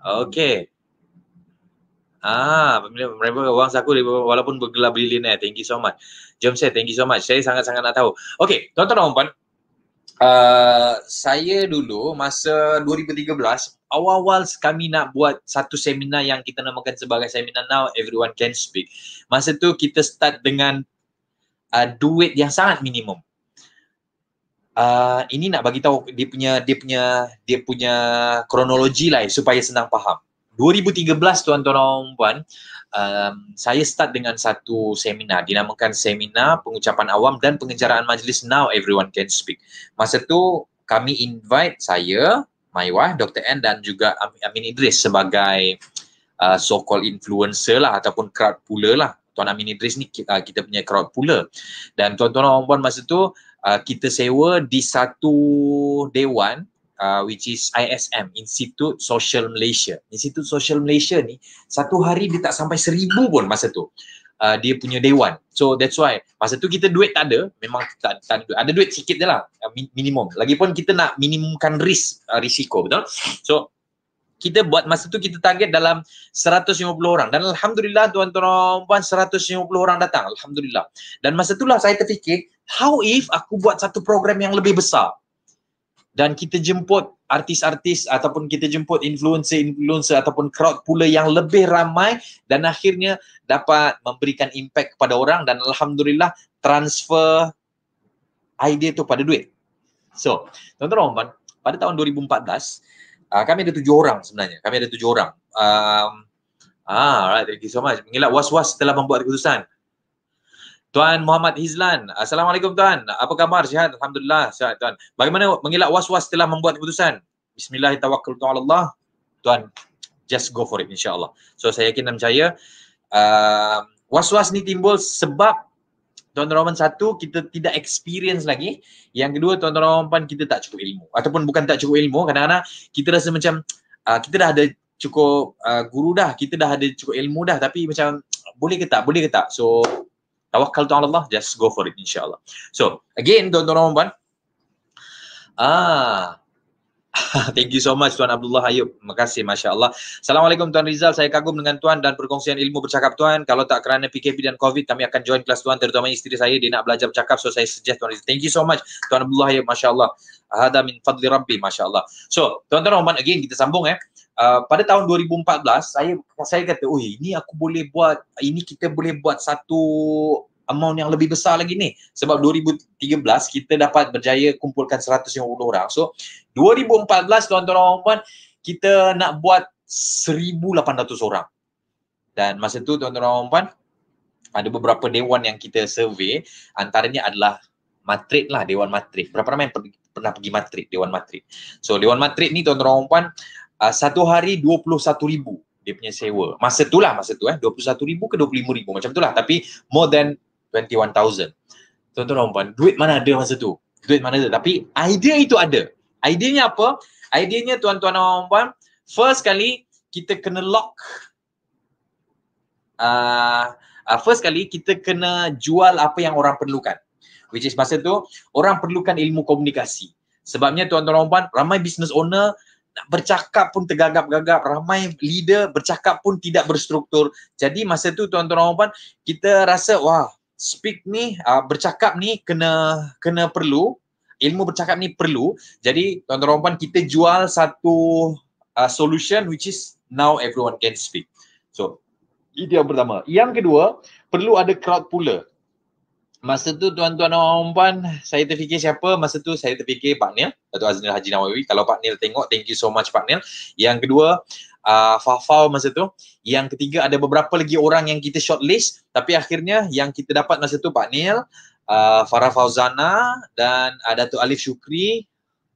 Okay. Ah, pemilik, member wang saku walaupun bergelar bilioner. Thank you so much. Jom saya, thank you so much. Saya sangat-sangat nak tahu. Okay, tuan-tuan dan puan. Uh, ah, saya dulu masa 2013 awal-awal kami nak buat satu seminar yang kita namakan sebagai seminar now everyone can speak. Masa tu kita start dengan uh, duit yang sangat minimum. Ah, ini nak bagi tahu dia punya dia punya dia punya kronologi lah eh, supaya senang faham. 2013 tuan-tuan dan puan, um, saya start dengan satu seminar dinamakan seminar pengucapan awam dan pengejaran majlis now everyone can speak. Masa tu kami invite saya, my wife, Dr. N dan juga Amin Idris sebagai uh, so-called influencer lah ataupun crowd puller lah. Tuan Amin Idris ni uh, kita punya crowd puller. Dan tuan-tuan dan puan masa tu Uh, kita sewa di satu dewan uh, which is ISM, Institut Social Malaysia. Institut Social Malaysia ni satu hari dia tak sampai seribu pun masa tu. Uh, dia punya dewan. So that's why masa tu kita duit tak ada, memang tak, tak ada duit. Ada duit sikit je lah, uh, minimum. Lagipun kita nak minimumkan risk, uh, risiko betul? So kita buat masa tu kita target dalam 150 orang dan alhamdulillah tuan-tuan puan 150 orang datang alhamdulillah dan masa itulah saya terfikir how if aku buat satu program yang lebih besar dan kita jemput artis-artis ataupun kita jemput influencer-influencer ataupun crowd pula yang lebih ramai dan akhirnya dapat memberikan impact kepada orang dan alhamdulillah transfer idea tu pada duit. So, tuan-tuan dan pada tahun 2014 uh, kami ada tujuh orang sebenarnya. Kami ada tujuh orang. Um, ah, right. Thank you so much. Mengilat was-was setelah membuat keputusan. Tuan Muhammad Hizlan. Assalamualaikum Tuan. Apa khabar? Sihat? Alhamdulillah. Sihat Tuan. Bagaimana mengilat was-was setelah membuat keputusan? Bismillahirrahmanirrahim. Tuan, just go for it insyaAllah. So saya yakin dan percaya. Uh, was-was ni timbul sebab tuan-tuan dan satu kita tidak experience lagi yang kedua tuan-tuan dan puan kita tak cukup ilmu ataupun bukan tak cukup ilmu kadang-kadang kita rasa macam uh, kita dah ada cukup uh, guru dah kita dah ada cukup ilmu dah tapi macam boleh ke tak boleh ke tak so tawakal tu Allah just go for it insyaallah so again tuan-tuan dan puan ah Thank you so much Tuan Abdullah Ayub. Terima kasih Masya Allah. Assalamualaikum Tuan Rizal. Saya kagum dengan Tuan dan perkongsian ilmu bercakap Tuan. Kalau tak kerana PKP dan COVID kami akan join kelas Tuan terutama isteri saya. Dia nak belajar bercakap so saya suggest Tuan Rizal. Thank you so much Tuan Abdullah Ayub. Masya Allah. Hada min fadli rabbi. Masya Allah. So Tuan-Tuan Rahman again kita sambung eh. Uh, pada tahun 2014 saya saya kata oh ini aku boleh buat ini kita boleh buat satu amount yang lebih besar lagi ni sebab 2013 kita dapat berjaya kumpulkan 150 orang so 2014 tuan-tuan dan puan kita nak buat 1800 orang dan masa tu tuan-tuan dan puan ada beberapa dewan yang kita survey antaranya adalah Matrid lah dewan Matrid berapa ramai per- pernah pergi Matrid dewan Matrid so dewan Matrid ni tuan-tuan dan puan uh, ah, satu hari 21000 dia punya sewa. Masa tu lah, masa tu eh. 21000 ke 25000 macam tu lah. Tapi more than 21,000. Tuan-tuan dan puan, duit mana ada masa tu? Duit mana ada? Tapi idea itu ada. Ideanya apa? Ideanya tuan-tuan dan puan, first kali kita kena lock uh, uh, first kali kita kena jual apa yang orang perlukan. Which is masa tu orang perlukan ilmu komunikasi. Sebabnya tuan-tuan dan puan, ramai business owner nak bercakap pun tergagap-gagap, ramai leader bercakap pun tidak berstruktur. Jadi masa tu tuan-tuan dan puan, kita rasa wah, speak ni uh, bercakap ni kena kena perlu ilmu bercakap ni perlu jadi tuan-tuan dan puan kita jual satu uh, solution which is now everyone can speak so itu yang pertama yang kedua perlu ada crowd puller masa tu tuan-tuan dan puan saya terfikir siapa masa tu saya terfikir Pak Nil Datuk Aznil Haji Nawawi kalau Pak Nil tengok thank you so much Pak Nil yang kedua uh, Fafau masa tu yang ketiga ada beberapa lagi orang yang kita shortlist tapi akhirnya yang kita dapat masa tu Pak Nil uh, Farah Fauzana dan uh, Datuk Alif Syukri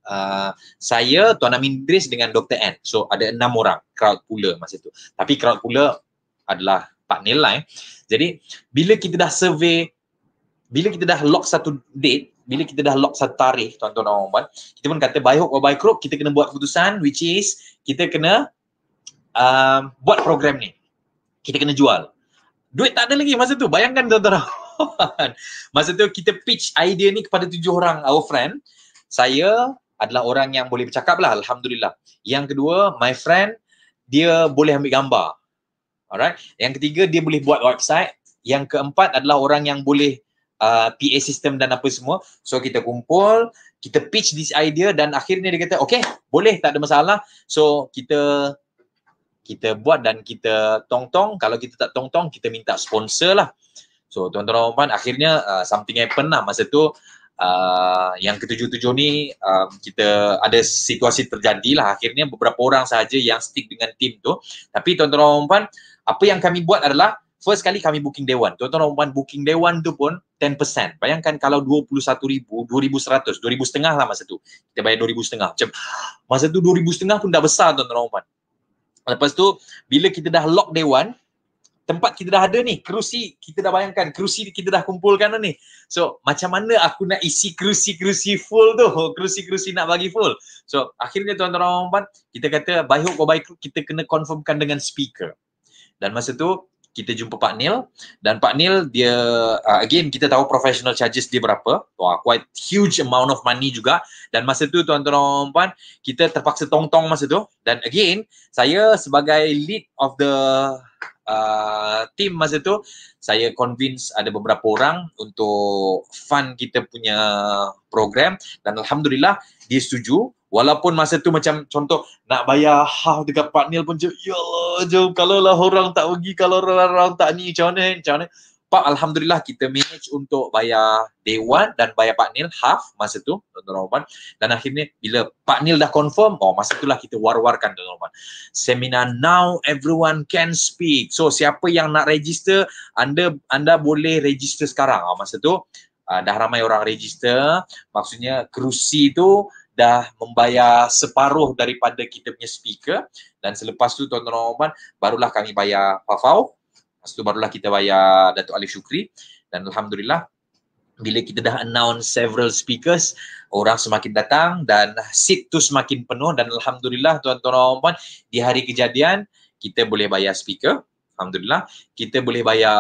Uh, saya, Tuan Amin Idris dengan Dr. N. So ada enam orang crowd pula masa tu. Tapi crowd pula adalah Pak Nil lah eh. Jadi bila kita dah survey bila kita dah lock satu date, bila kita dah lock satu tarikh tuan-tuan dan puan-puan, kita pun kata by hook or by crook kita kena buat keputusan which is kita kena um, buat program ni. Kita kena jual. Duit tak ada lagi masa tu. Bayangkan tuan-tuan. masa tu kita pitch idea ni kepada tujuh orang our friend. Saya adalah orang yang boleh bercakap lah Alhamdulillah. Yang kedua, my friend dia boleh ambil gambar. Alright. Yang ketiga, dia boleh buat website. Yang keempat adalah orang yang boleh Uh, PA system dan apa semua. So kita kumpul, kita pitch this idea dan akhirnya dia kata, okay boleh tak ada masalah. So kita kita buat dan kita tong-tong. Kalau kita tak tong-tong, kita minta sponsor lah. So tuan-tuan dan puan, akhirnya uh, something happen lah masa tu. Uh, yang ketujuh-tujuh ni uh, kita ada situasi terjadi lah akhirnya beberapa orang sahaja yang stick dengan tim tu tapi tuan-tuan dan puan, apa yang kami buat adalah first kali kami booking day one. Tuan-tuan dan booking day one tu pun 10%. Bayangkan kalau 21,000, 2,100, 2,500 lah masa tu. Kita bayar 2,500. Macam masa tu 2,500 pun dah besar tuan-tuan dan Lepas tu, bila kita dah lock day one, tempat kita dah ada ni, kerusi kita dah bayangkan, kerusi kita dah kumpulkan ni. So, macam mana aku nak isi kerusi-kerusi full tu, kerusi-kerusi nak bagi full. So, akhirnya tuan-tuan dan puan, kita kata, by hook or by crew, kita kena confirmkan dengan speaker. Dan masa tu, kita jumpa Pak Neil dan Pak Neil dia uh, again kita tahu professional charges dia berapa wah quite huge amount of money juga dan masa tu tuan-tuan dan puan kita terpaksa tong-tong masa tu dan again saya sebagai lead of the uh, team masa tu saya convince ada beberapa orang untuk fund kita punya program dan alhamdulillah dia setuju Walaupun masa tu macam contoh nak bayar half dekat Pak Neil pun jom, ya Allah jom kalau lah orang tak pergi, kalau orang, tak ni macam mana, macam mana. Pak Alhamdulillah kita manage untuk bayar Dewan dan bayar Pak Neil half masa tu Tuan tuan dan akhirnya bila Pak Neil dah confirm oh masa itulah kita war-warkan Tuan Rahman seminar now everyone can speak so siapa yang nak register anda anda boleh register sekarang oh, masa tu uh, dah ramai orang register maksudnya kerusi tu dah membayar separuh daripada kita punya speaker dan selepas tu tuan-tuan dan barulah kami bayar Fafau lepas tu barulah kita bayar Datuk Alif Syukri dan Alhamdulillah bila kita dah announce several speakers orang semakin datang dan seat tu semakin penuh dan Alhamdulillah tuan-tuan dan di hari kejadian kita boleh bayar speaker Alhamdulillah kita boleh bayar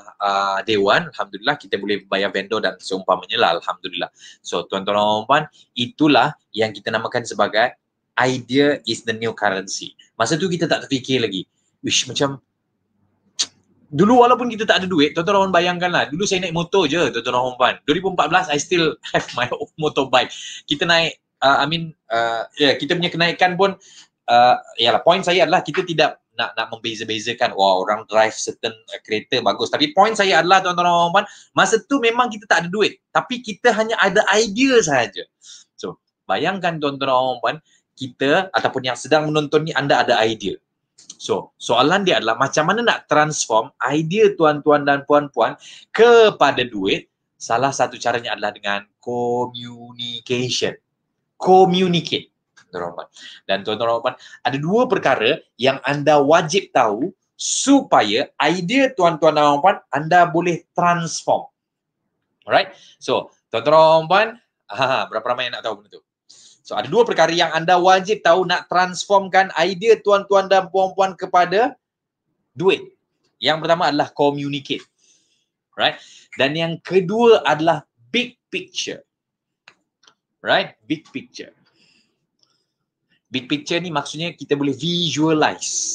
uh, dewan Alhamdulillah kita boleh bayar vendor dan seumpamanya lah Alhamdulillah so tuan-tuan dan puan itulah yang kita namakan sebagai idea is the new currency masa tu kita tak terfikir lagi wish macam dulu walaupun kita tak ada duit tuan-tuan dan bayangkanlah dulu saya naik motor je tuan-tuan dan puan 2014 I still have my own motorbike kita naik uh, I mean uh, yeah, kita punya kenaikan pun uh, ya lah point saya adalah kita tidak nak nak membeza-bezakan wah wow, orang drive certain uh, kereta bagus tapi point saya adalah tuan-tuan dan puan masa tu memang kita tak ada duit tapi kita hanya ada idea saja so bayangkan tuan-tuan dan puan kita ataupun yang sedang menonton ni anda ada idea so soalan dia adalah macam mana nak transform idea tuan-tuan dan puan-puan kepada duit salah satu caranya adalah dengan communication communicate Tuan-Tuan Dan Tuan-Tuan ada dua perkara yang anda wajib tahu supaya idea Tuan-Tuan dan Puan anda boleh transform. Alright? So, Tuan-Tuan Puan, berapa ramai yang nak tahu benda tu? So, ada dua perkara yang anda wajib tahu nak transformkan idea Tuan-Tuan dan Puan-Puan kepada duit. Yang pertama adalah communicate. Right? Dan yang kedua adalah big picture. Right? Big picture. Big picture ni maksudnya kita boleh visualize.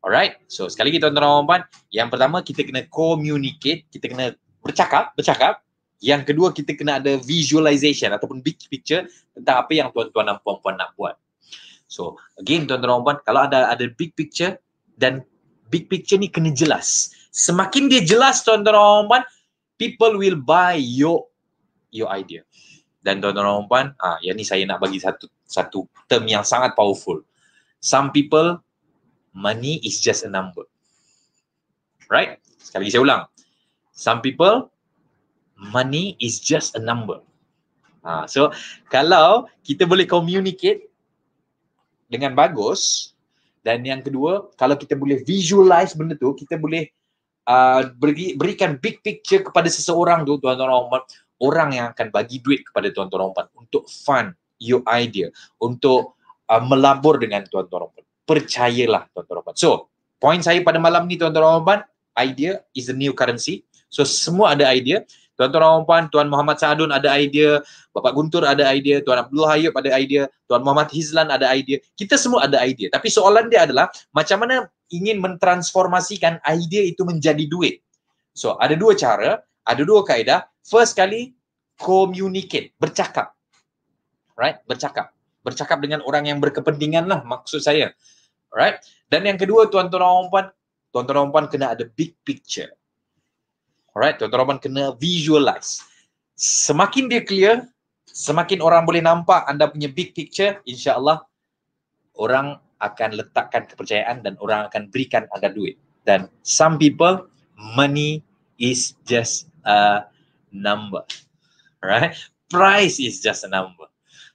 Alright. So sekali lagi tuan-tuan dan puan, yang pertama kita kena communicate, kita kena bercakap, bercakap. Yang kedua kita kena ada visualization ataupun big picture tentang apa yang tuan-tuan dan puan-puan nak buat. So again tuan-tuan dan puan, kalau ada ada big picture dan big picture ni kena jelas. Semakin dia jelas tuan-tuan dan puan, people will buy your your idea. Dan tuan-tuan dan puan, ah yang ni saya nak bagi satu satu term yang sangat powerful. Some people, money is just a number. Right? Sekali lagi saya ulang. Some people, money is just a number. Uh, so, kalau kita boleh communicate dengan bagus, dan yang kedua, kalau kita boleh visualize benda tu, kita boleh uh, beri, berikan big picture kepada seseorang tu, tuan-tuan orang, orang yang akan bagi duit kepada tuan-tuan orang untuk fund your idea untuk uh, melabur dengan tuan-tuan rompon. Percayalah tuan-tuan rompon. So, point saya pada malam ni tuan-tuan rompon, idea is the new currency. So, semua ada idea. Tuan-tuan rompon, Tuan Muhammad Saadun ada idea, Bapak Guntur ada idea, Tuan Abdul Hayub ada idea, Tuan Muhammad Hizlan ada idea. Kita semua ada idea. Tapi soalan dia adalah macam mana ingin mentransformasikan idea itu menjadi duit. So, ada dua cara, ada dua kaedah. First kali, communicate, bercakap right? Bercakap. Bercakap dengan orang yang berkepentingan lah maksud saya. Right? Dan yang kedua tuan-tuan dan puan, tuan-tuan dan puan kena ada big picture. Alright, tuan-tuan dan puan kena visualize. Semakin dia clear, semakin orang boleh nampak anda punya big picture, Insyaallah orang akan letakkan kepercayaan dan orang akan berikan anda duit. Dan some people money is just a number. Right? Price is just a number.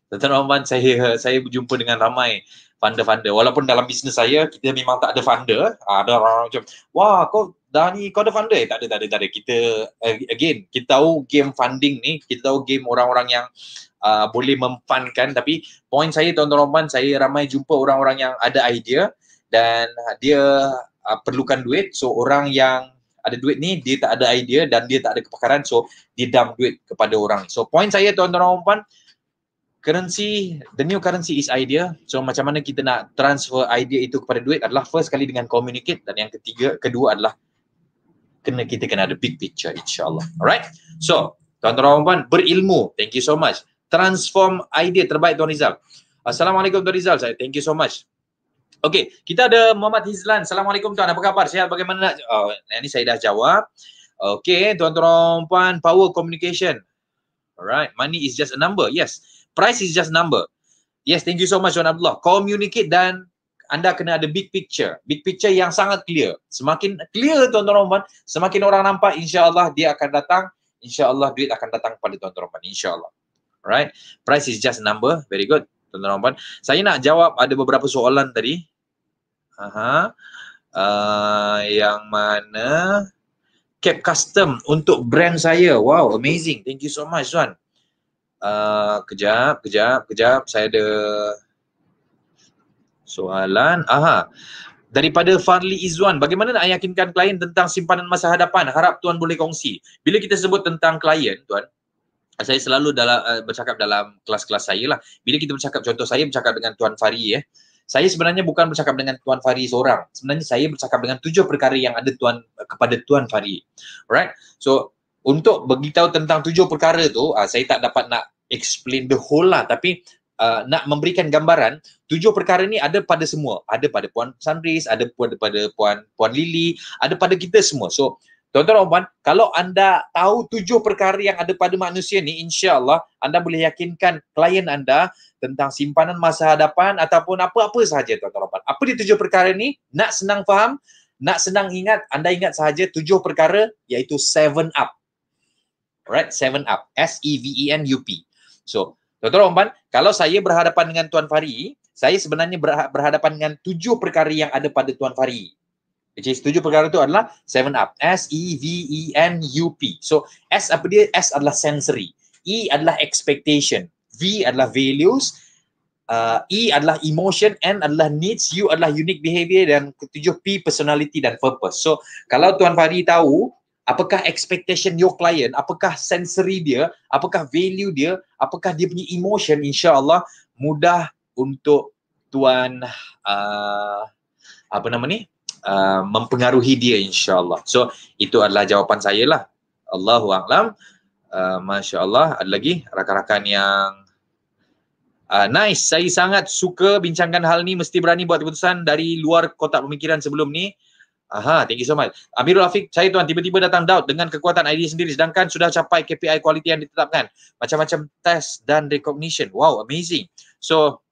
Tuan-tuan dan saya saya berjumpa dengan ramai funder-funder. Walaupun dalam bisnes saya, kita memang tak ada funder. Ah, ada orang macam, wah kau dah ni kau ada funder? tak ada, tak ada, tak ada. Kita, eh, again, kita tahu game funding ni, kita tahu game orang-orang yang uh, boleh memfundkan. Tapi point saya tuan-tuan dan saya ramai jumpa orang-orang yang ada idea dan dia uh, perlukan duit. So orang yang ada duit ni, dia tak ada idea dan dia tak ada kepakaran. So dia dump duit kepada orang So point saya tuan-tuan dan puan-puan, currency the new currency is idea so macam mana kita nak transfer idea itu kepada duit adalah first sekali dengan communicate dan yang ketiga kedua adalah kena kita kena ada big picture insyaallah alright so tuan-tuan dan puan berilmu thank you so much transform idea terbaik tuan Rizal assalamualaikum tuan Rizal saya thank you so much Okay, kita ada Muhammad Hizlan. Assalamualaikum tuan, apa khabar? Sihat bagaimana nak? Oh, ini saya dah jawab. Okay, tuan-tuan puan, power communication. Alright, money is just a number. Yes, price is just number. Yes, thank you so much Wan Abdullah. Communicate dan anda kena ada big picture. Big picture yang sangat clear. Semakin clear tuan-tuan dan puan, semakin orang nampak insya-Allah dia akan datang, insya-Allah duit akan datang pada tuan-tuan dan puan insya-Allah. Alright. Price is just number. Very good. Tuan-tuan dan puan, saya nak jawab ada beberapa soalan tadi. Aha. Uh, yang mana cap custom untuk brand saya. Wow, amazing. Thank you so much, Zuan. Ah, kejap, kejap, kejap. Saya ada soalan. Aha. Daripada Farli Izzuan, bagaimana nak yakinkan klien tentang simpanan masa hadapan? Harap tuan boleh kongsi. Bila kita sebut tentang klien, tuan, saya selalu dalam uh, eh, bercakap dalam kelas-kelas saya lah. Bila kita bercakap, contoh saya bercakap dengan Tuan Fari ya. Eh. Saya sebenarnya bukan bercakap dengan Tuan Fari seorang. Sebenarnya saya bercakap dengan tujuh perkara yang ada Tuan kepada Tuan Fari. Alright? So, untuk beritahu tentang tujuh perkara tu uh, saya tak dapat nak explain the whole lah tapi uh, nak memberikan gambaran tujuh perkara ni ada pada semua ada pada puan Sandris ada pada pada puan puan Lily ada pada kita semua so tuan-tuan dan puan kalau anda tahu tujuh perkara yang ada pada manusia ni insyaallah anda boleh yakinkan klien anda tentang simpanan masa hadapan ataupun apa-apa sahaja tuan-tuan dan puan apa di tujuh perkara ni nak senang faham nak senang ingat anda ingat sahaja tujuh perkara iaitu seven up Alright, seven up s e v S-E-V-E-N-U-P. So, Tuan-tuan Rahman, kalau saya berhadapan dengan Tuan Fahri, saya sebenarnya berhadapan dengan tujuh perkara yang ada pada Tuan Fahri. Jadi tujuh perkara itu adalah seven up s e v S-E-V-E-N-U-P. So, S apa dia? S adalah sensory. E adalah expectation. V adalah values. Uh, e adalah emotion, N adalah needs, U adalah unique behavior dan ketujuh P personality dan purpose. So kalau Tuan Fahri tahu apakah expectation your client apakah sensory dia apakah value dia apakah dia punya emotion insyaallah mudah untuk tuan uh, apa nama ni uh, mempengaruhi dia insyaallah so itu adalah jawapan saya lah Allahu a'lam uh, masyaallah ada lagi rakan-rakan yang Uh, nice. Saya sangat suka bincangkan hal ni. Mesti berani buat keputusan dari luar kotak pemikiran sebelum ni. Aha, thank you so much. Amirul Afiq, saya tuan tiba-tiba datang doubt dengan kekuatan ID sendiri sedangkan sudah capai KPI kualiti yang ditetapkan. Macam-macam test dan recognition. Wow, amazing. So,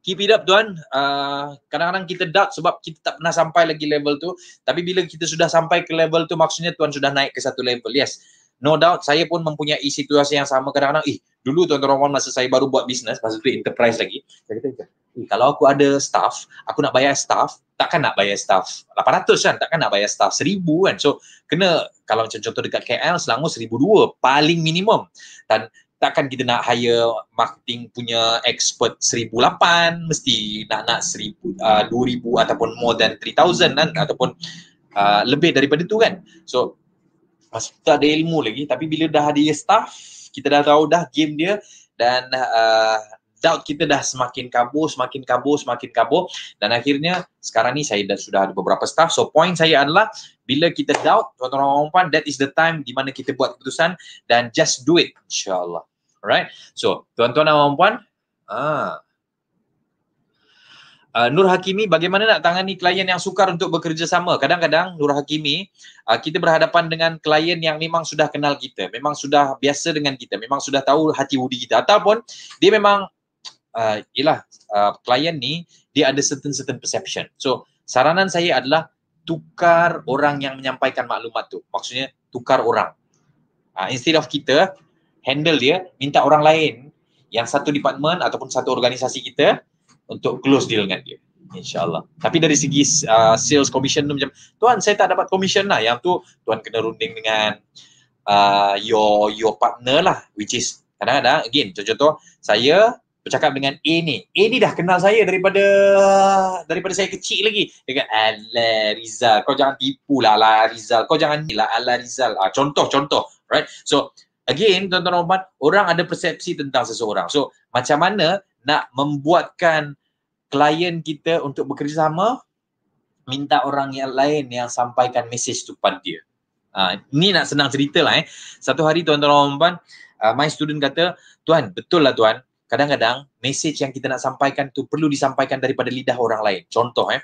keep it up tuan. Uh, kadang-kadang kita doubt sebab kita tak pernah sampai lagi level tu. Tapi bila kita sudah sampai ke level tu maksudnya tuan sudah naik ke satu level. Yes. No doubt saya pun mempunyai situasi yang sama kadang-kadang eh dulu tuan-tuan orang masa saya baru buat bisnes masa tu enterprise lagi. Saya kata, eh, kalau aku ada staff, aku nak bayar staff, takkan nak bayar staff 800 kan takkan nak bayar staff 1000 kan so kena kalau macam contoh dekat KL Selangor 1002 paling minimum dan takkan kita nak hire marketing punya expert 1008 mesti nak nak 1000 uh, 2000 ataupun more than 3000 kan ataupun uh, lebih daripada tu kan so masih tak ada ilmu lagi tapi bila dah ada staff kita dah tahu dah game dia dan uh, doubt kita dah semakin kabur, semakin kabur, semakin kabur dan akhirnya sekarang ni saya dah sudah ada beberapa staff. So point saya adalah bila kita doubt, tuan-tuan dan puan that is the time di mana kita buat keputusan dan just do it insyaallah. Alright. So, tuan-tuan dan puan-puan, ah Uh, Nur Hakimi bagaimana nak tangani klien yang sukar untuk bekerja sama? Kadang-kadang Nur Hakimi uh, kita berhadapan dengan klien yang memang sudah kenal kita, memang sudah biasa dengan kita, memang sudah tahu hati budi kita ataupun dia memang uh, yelah, uh, klien ni dia ada certain-certain perception. So, saranan saya adalah tukar orang yang menyampaikan maklumat tu. Maksudnya, tukar orang. Uh, instead of kita handle dia, minta orang lain yang satu department ataupun satu organisasi kita untuk close deal dengan dia. InsyaAllah. Tapi dari segi uh, sales commission tu macam, Tuan saya tak dapat commission lah. Yang tu Tuan kena runding dengan uh, your your partner lah. Which is kadang-kadang again contoh-contoh saya bercakap dengan A ni. A ni dah kenal saya daripada daripada saya kecil lagi. Dia kata, ala Rizal, kau jangan tipu lah ala Rizal. Kau jangan ni lah ala Rizal. Ah, contoh, contoh. Right? So, again, tuan-tuan dan puan, orang ada persepsi tentang seseorang. So, macam mana nak membuatkan klien kita untuk bekerjasama, minta orang yang lain yang sampaikan mesej tu kepada dia. Ah, ni nak senang cerita lah eh. Satu hari tuan-tuan dan puan, uh, ah, my student kata, Tuan, betul lah Tuan, kadang-kadang message yang kita nak sampaikan tu perlu disampaikan daripada lidah orang lain. Contoh eh,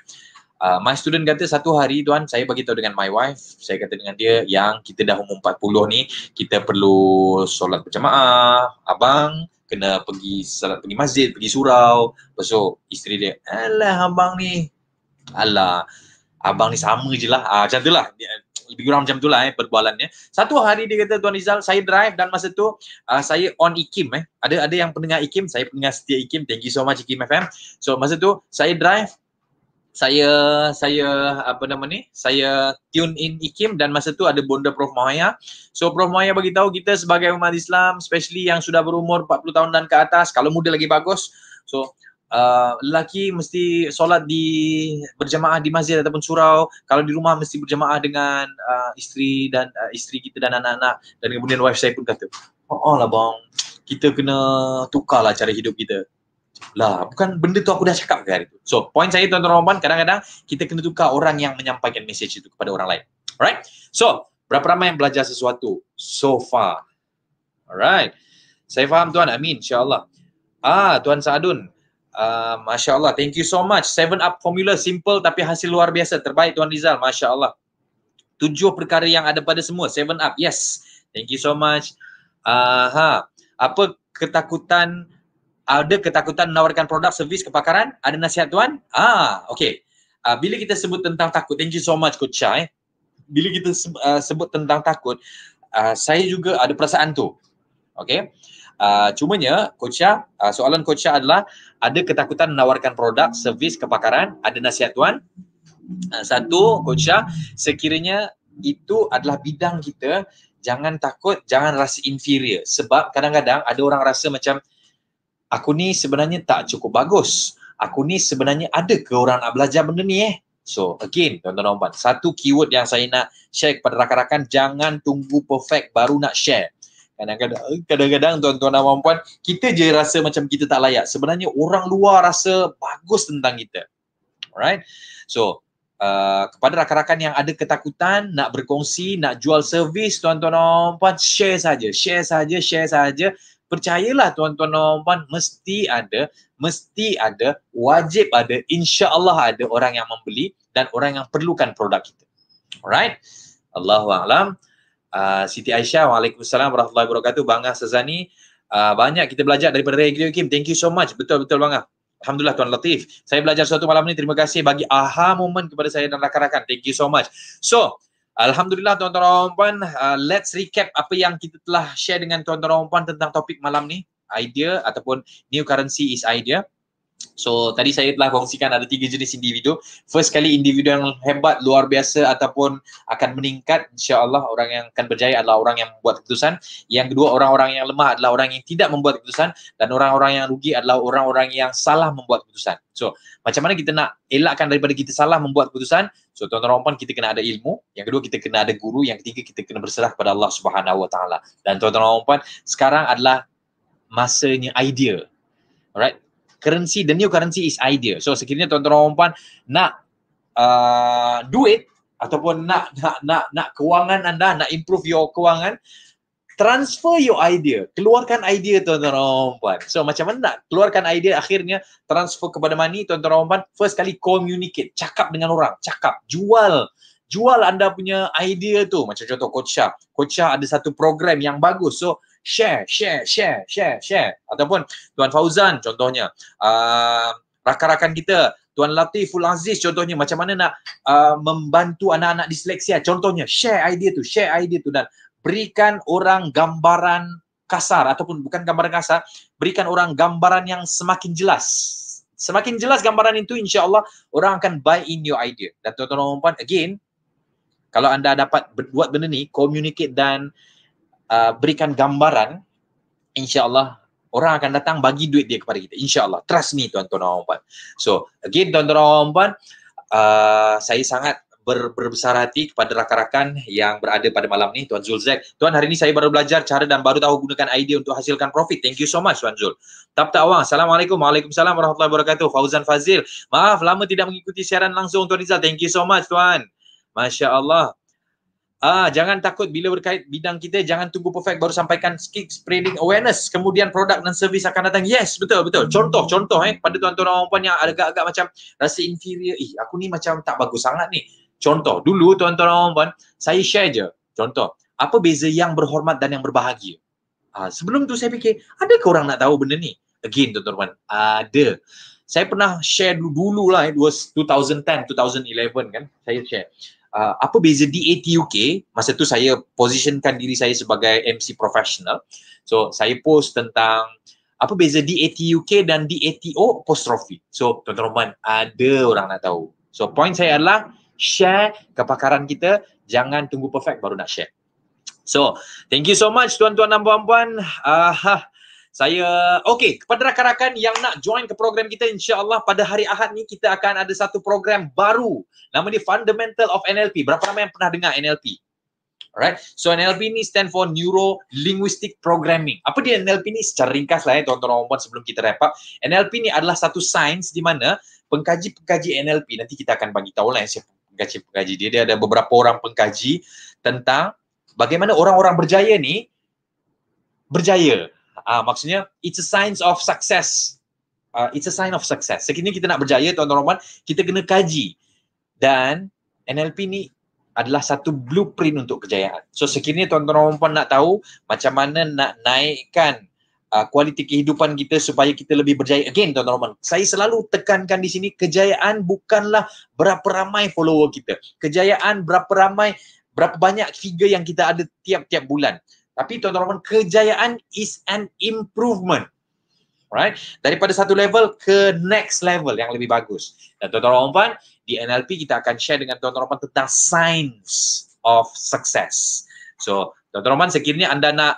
Uh, my student kata satu hari tuan saya bagi tahu dengan my wife saya kata dengan dia yang kita dah umur 40 ni kita perlu solat berjemaah abang kena pergi solat pergi masjid pergi surau lepas tu isteri dia alah abang ni alah abang ni sama je lah. Ah, macam tu lah. Lebih kurang macam tu lah eh, perbualannya. Satu hari dia kata Tuan Rizal, saya drive dan masa tu uh, saya on IKIM. Eh. Ada ada yang pendengar IKIM, saya pendengar setia IKIM. Thank you so much IKIM FM. So masa tu saya drive, saya saya apa nama ni saya tune in ikim dan masa tu ada bonda prof mahaya so prof mahaya bagi tahu kita sebagai umat Islam especially yang sudah berumur 40 tahun dan ke atas kalau muda lagi bagus so Ah, lelaki mesti solat di berjamaah di masjid ataupun surau kalau di rumah mesti berjamaah dengan uh, isteri dan uh, isteri kita dan anak-anak dan kemudian wife saya pun kata oh, oh lah bang kita kena tukarlah cara hidup kita lah bukan benda tu aku dah cakap ke hari tu so point saya tuan-tuan dan kadang-kadang kita kena tukar orang yang menyampaikan message itu kepada orang lain alright so berapa ramai yang belajar sesuatu so far alright saya faham tuan amin insyaallah ah tuan Saadun Uh, ah, Masya Allah. Thank you so much. Seven Up Formula simple tapi hasil luar biasa. Terbaik Tuan Rizal. Masya Allah. Tujuh perkara yang ada pada semua. Seven Up. Yes. Thank you so much. Aha. Uh, apa ketakutan ada ketakutan menawarkan produk servis kepakaran? Ada nasihat tuan? Ah, okay. Uh, ah, bila kita sebut tentang takut, thank you so much coach Chai. Eh. Bila kita ah, sebut tentang takut, uh, saya juga ada perasaan tu. Okay. Ah, cumanya Coach Syah, uh, ah, soalan Coach Syah adalah ada ketakutan menawarkan produk, servis, kepakaran, ada nasihat tuan? Uh, satu, Coach Syah, sekiranya itu adalah bidang kita, jangan takut, jangan rasa inferior. Sebab kadang-kadang ada orang rasa macam, aku ni sebenarnya tak cukup bagus. Aku ni sebenarnya ada ke orang nak belajar benda ni eh? So again, tuan-tuan dan puan, satu keyword yang saya nak share kepada rakan-rakan, jangan tunggu perfect baru nak share. Kadang-kadang eh, kadang-kadang tuan-tuan dan puan-puan, kita je rasa macam kita tak layak. Sebenarnya orang luar rasa bagus tentang kita. Alright. So, uh, kepada rakan-rakan yang ada ketakutan nak berkongsi, nak jual servis tuan-tuan dan puan-puan, share saja, share saja, share saja. Percayalah tuan-tuan dan puan-puan mesti ada, mesti ada, wajib ada, insya-Allah ada orang yang membeli dan orang yang perlukan produk kita. Alright. Allahu a'lam uh, Siti Aisyah. Waalaikumsalam warahmatullahi wabarakatuh. Bangah Sazani. Uh, ah, banyak kita belajar daripada Ray Gryo Kim. Thank you so much. Betul-betul bangah. Alhamdulillah Tuan Latif. Saya belajar suatu malam ni. Terima kasih bagi aha moment kepada saya dan rakan-rakan. Thank you so much. So, Alhamdulillah tuan-tuan dan puan-puan, uh, let's recap apa yang kita telah share dengan tuan-tuan dan puan-puan tentang topik malam ni. Idea ataupun new currency is idea. So tadi saya telah kongsikan ada tiga jenis individu. First kali individu yang hebat, luar biasa ataupun akan meningkat insya Allah orang yang akan berjaya adalah orang yang membuat keputusan. Yang kedua orang-orang yang lemah adalah orang yang tidak membuat keputusan dan orang-orang yang rugi adalah orang-orang yang salah membuat keputusan. So macam mana kita nak elakkan daripada kita salah membuat keputusan? So tuan-tuan dan puan kita kena ada ilmu. Yang kedua kita kena ada guru. Yang ketiga kita kena berserah kepada Allah Subhanahu Wa Taala. Dan tuan-tuan dan puan sekarang adalah masanya idea, Alright, currency the new currency is idea so sekiranya tuan-tuan dan puan nak uh, duit ataupun nak nak nak nak kewangan anda nak improve your kewangan transfer your idea keluarkan idea tuan-tuan dan puan so macam mana nak keluarkan idea akhirnya transfer kepada money tuan-tuan dan puan first kali communicate cakap dengan orang cakap jual jual anda punya idea tu macam contoh coach Shah coach Shah ada satu program yang bagus so share, share, share, share, share. Ataupun Tuan Fauzan contohnya, uh, rakan-rakan kita, Tuan Latiful Aziz contohnya, macam mana nak uh, membantu anak-anak disleksia. Contohnya, share idea tu, share idea tu dan berikan orang gambaran kasar ataupun bukan gambaran kasar, berikan orang gambaran yang semakin jelas. Semakin jelas gambaran itu, insyaAllah orang akan buy in your idea. Dan tuan-tuan dan puan, again, kalau anda dapat buat benda ni, communicate dan uh, uh, berikan gambaran insyaallah orang akan datang bagi duit dia kepada kita insyaallah trust me tuan-tuan dan puan so again tuan-tuan dan puan uh, saya sangat ber, berbesar hati kepada rakan-rakan yang berada pada malam ni tuan Zulzek tuan hari ini saya baru belajar cara dan baru tahu gunakan idea untuk hasilkan profit thank you so much tuan Zul tap tak awang assalamualaikum waalaikumsalam warahmatullahi wabarakatuh Fauzan Fazil maaf lama tidak mengikuti siaran langsung tuan Rizal thank you so much tuan Masya Allah Ah, jangan takut bila berkait bidang kita, jangan tunggu perfect baru sampaikan skill spreading awareness. Kemudian produk dan servis akan datang. Yes, betul, betul. Contoh, contoh eh pada tuan-tuan dan puan-puan yang agak-agak macam rasa inferior. Ih, eh, aku ni macam tak bagus sangat ni. Contoh, dulu tuan-tuan dan puan-puan, saya share je. Contoh, apa beza yang berhormat dan yang berbahagia? Ah, sebelum tu saya fikir, ada ke orang nak tahu benda ni? Again, tuan-tuan dan ada saya pernah share dulu-dulu lah it was 2010 2011 kan saya share uh, apa beza DAT UK masa tu saya positionkan diri saya sebagai MC professional so saya post tentang apa beza DAT UK dan DATO apostrophe so tuan-tuan ada orang nak tahu so point saya adalah share kepakaran kita jangan tunggu perfect baru nak share so thank you so much tuan-tuan dan puan-puan uh, saya okey kepada rakan-rakan yang nak join ke program kita insya-Allah pada hari Ahad ni kita akan ada satu program baru nama dia Fundamental of NLP. Berapa ramai yang pernah dengar NLP? Alright. So NLP ni stand for Neuro Linguistic Programming. Apa dia NLP ni? Secara ringkas lah ya tuan-tuan dan sebelum kita wrap up. NLP ni adalah satu sains di mana pengkaji-pengkaji NLP nanti kita akan bagi tahu lah ya, siapa pengkaji-pengkaji dia. Dia ada beberapa orang pengkaji tentang bagaimana orang-orang berjaya ni berjaya. Uh, maksudnya, it's a sign of success. Uh, it's a sign of success. Sekiranya kita nak berjaya, tuan-tuan Roman, kita kena kaji. Dan NLP ni adalah satu blueprint untuk kejayaan. So sekiranya tuan-tuan Roman nak tahu macam mana nak naikkan uh, kualiti kehidupan kita supaya kita lebih berjaya. Again, tuan-tuan Roman, saya selalu tekankan di sini kejayaan bukanlah berapa ramai follower kita. Kejayaan berapa ramai, berapa banyak figure yang kita ada tiap-tiap bulan. Tapi tuan-tuan kejayaan is an improvement. Right? Daripada satu level ke next level yang lebih bagus. Dan tuan-tuan di NLP kita akan share dengan tuan-tuan tentang signs of success. So, tuan-tuan sekiranya anda nak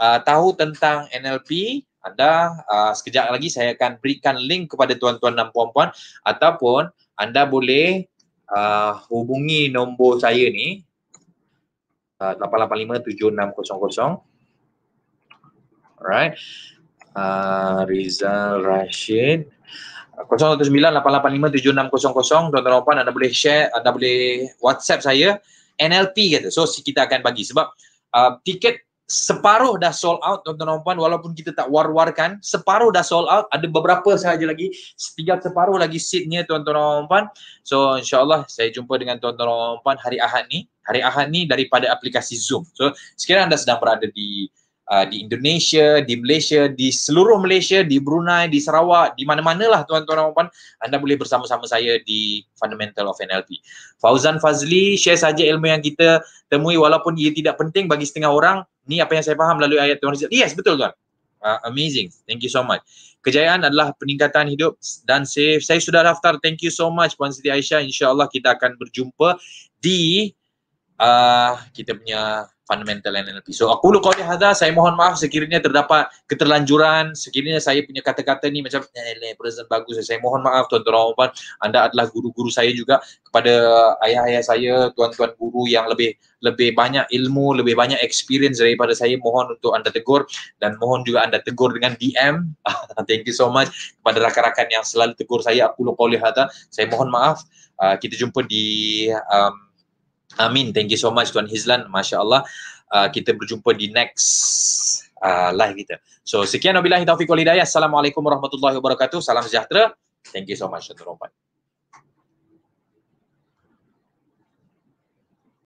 uh, tahu tentang NLP, anda uh, sekejap lagi saya akan berikan link kepada tuan-tuan dan puan-puan ataupun anda boleh uh, hubungi nombor saya ni uh, 885-7600 Alright uh, Rizal Rashid 089-885-7600 Tuan-tuan puan anda boleh share Anda boleh whatsapp saya NLP kata So kita akan bagi sebab uh, Tiket separuh dah sold out tuan-tuan dan puan walaupun kita tak war-warkan separuh dah sold out ada beberapa sahaja lagi setiga separuh lagi seatnya tuan-tuan dan puan so insyaallah saya jumpa dengan tuan-tuan dan puan hari Ahad ni hari Ahad ni daripada aplikasi Zoom so sekiranya anda sedang berada di Ah, di Indonesia, di Malaysia, di seluruh Malaysia, di Brunei, di Sarawak, di mana mana lah tuan-tuan dan puan anda boleh bersama-sama saya di Fundamental of NLP. Fauzan Fazli, share saja ilmu yang kita temui walaupun ia tidak penting bagi setengah orang. Ni apa yang saya faham lalu ayat tuan Rizal. Yes, betul tuan. Uh, amazing. Thank you so much. Kejayaan adalah peningkatan hidup dan safe. Saya sudah daftar. Thank you so much Puan Siti Aisyah. InsyaAllah kita akan berjumpa di uh, kita punya fundamental NLP. So aku lu kau lihat saya mohon maaf sekiranya terdapat keterlanjuran, sekiranya saya punya kata-kata ni macam eh, present bagus. Saya mohon maaf tuan-tuan dan anda adalah guru-guru saya juga kepada ayah-ayah saya, tuan-tuan guru yang lebih lebih banyak ilmu, lebih banyak experience daripada saya mohon untuk anda tegur dan mohon juga anda tegur dengan DM. Thank you so much kepada rakan-rakan yang selalu tegur saya aku lu kau lihat Saya mohon maaf. Uh, kita jumpa di um, Amin. Thank you so much Tuan Hizlan. Masya Allah. Uh, ah, kita berjumpa di next uh, live kita. So sekian wabillahi taufiq wal hidayah. Assalamualaikum warahmatullahi wabarakatuh. Salam sejahtera. Thank you so much. Assalamualaikum.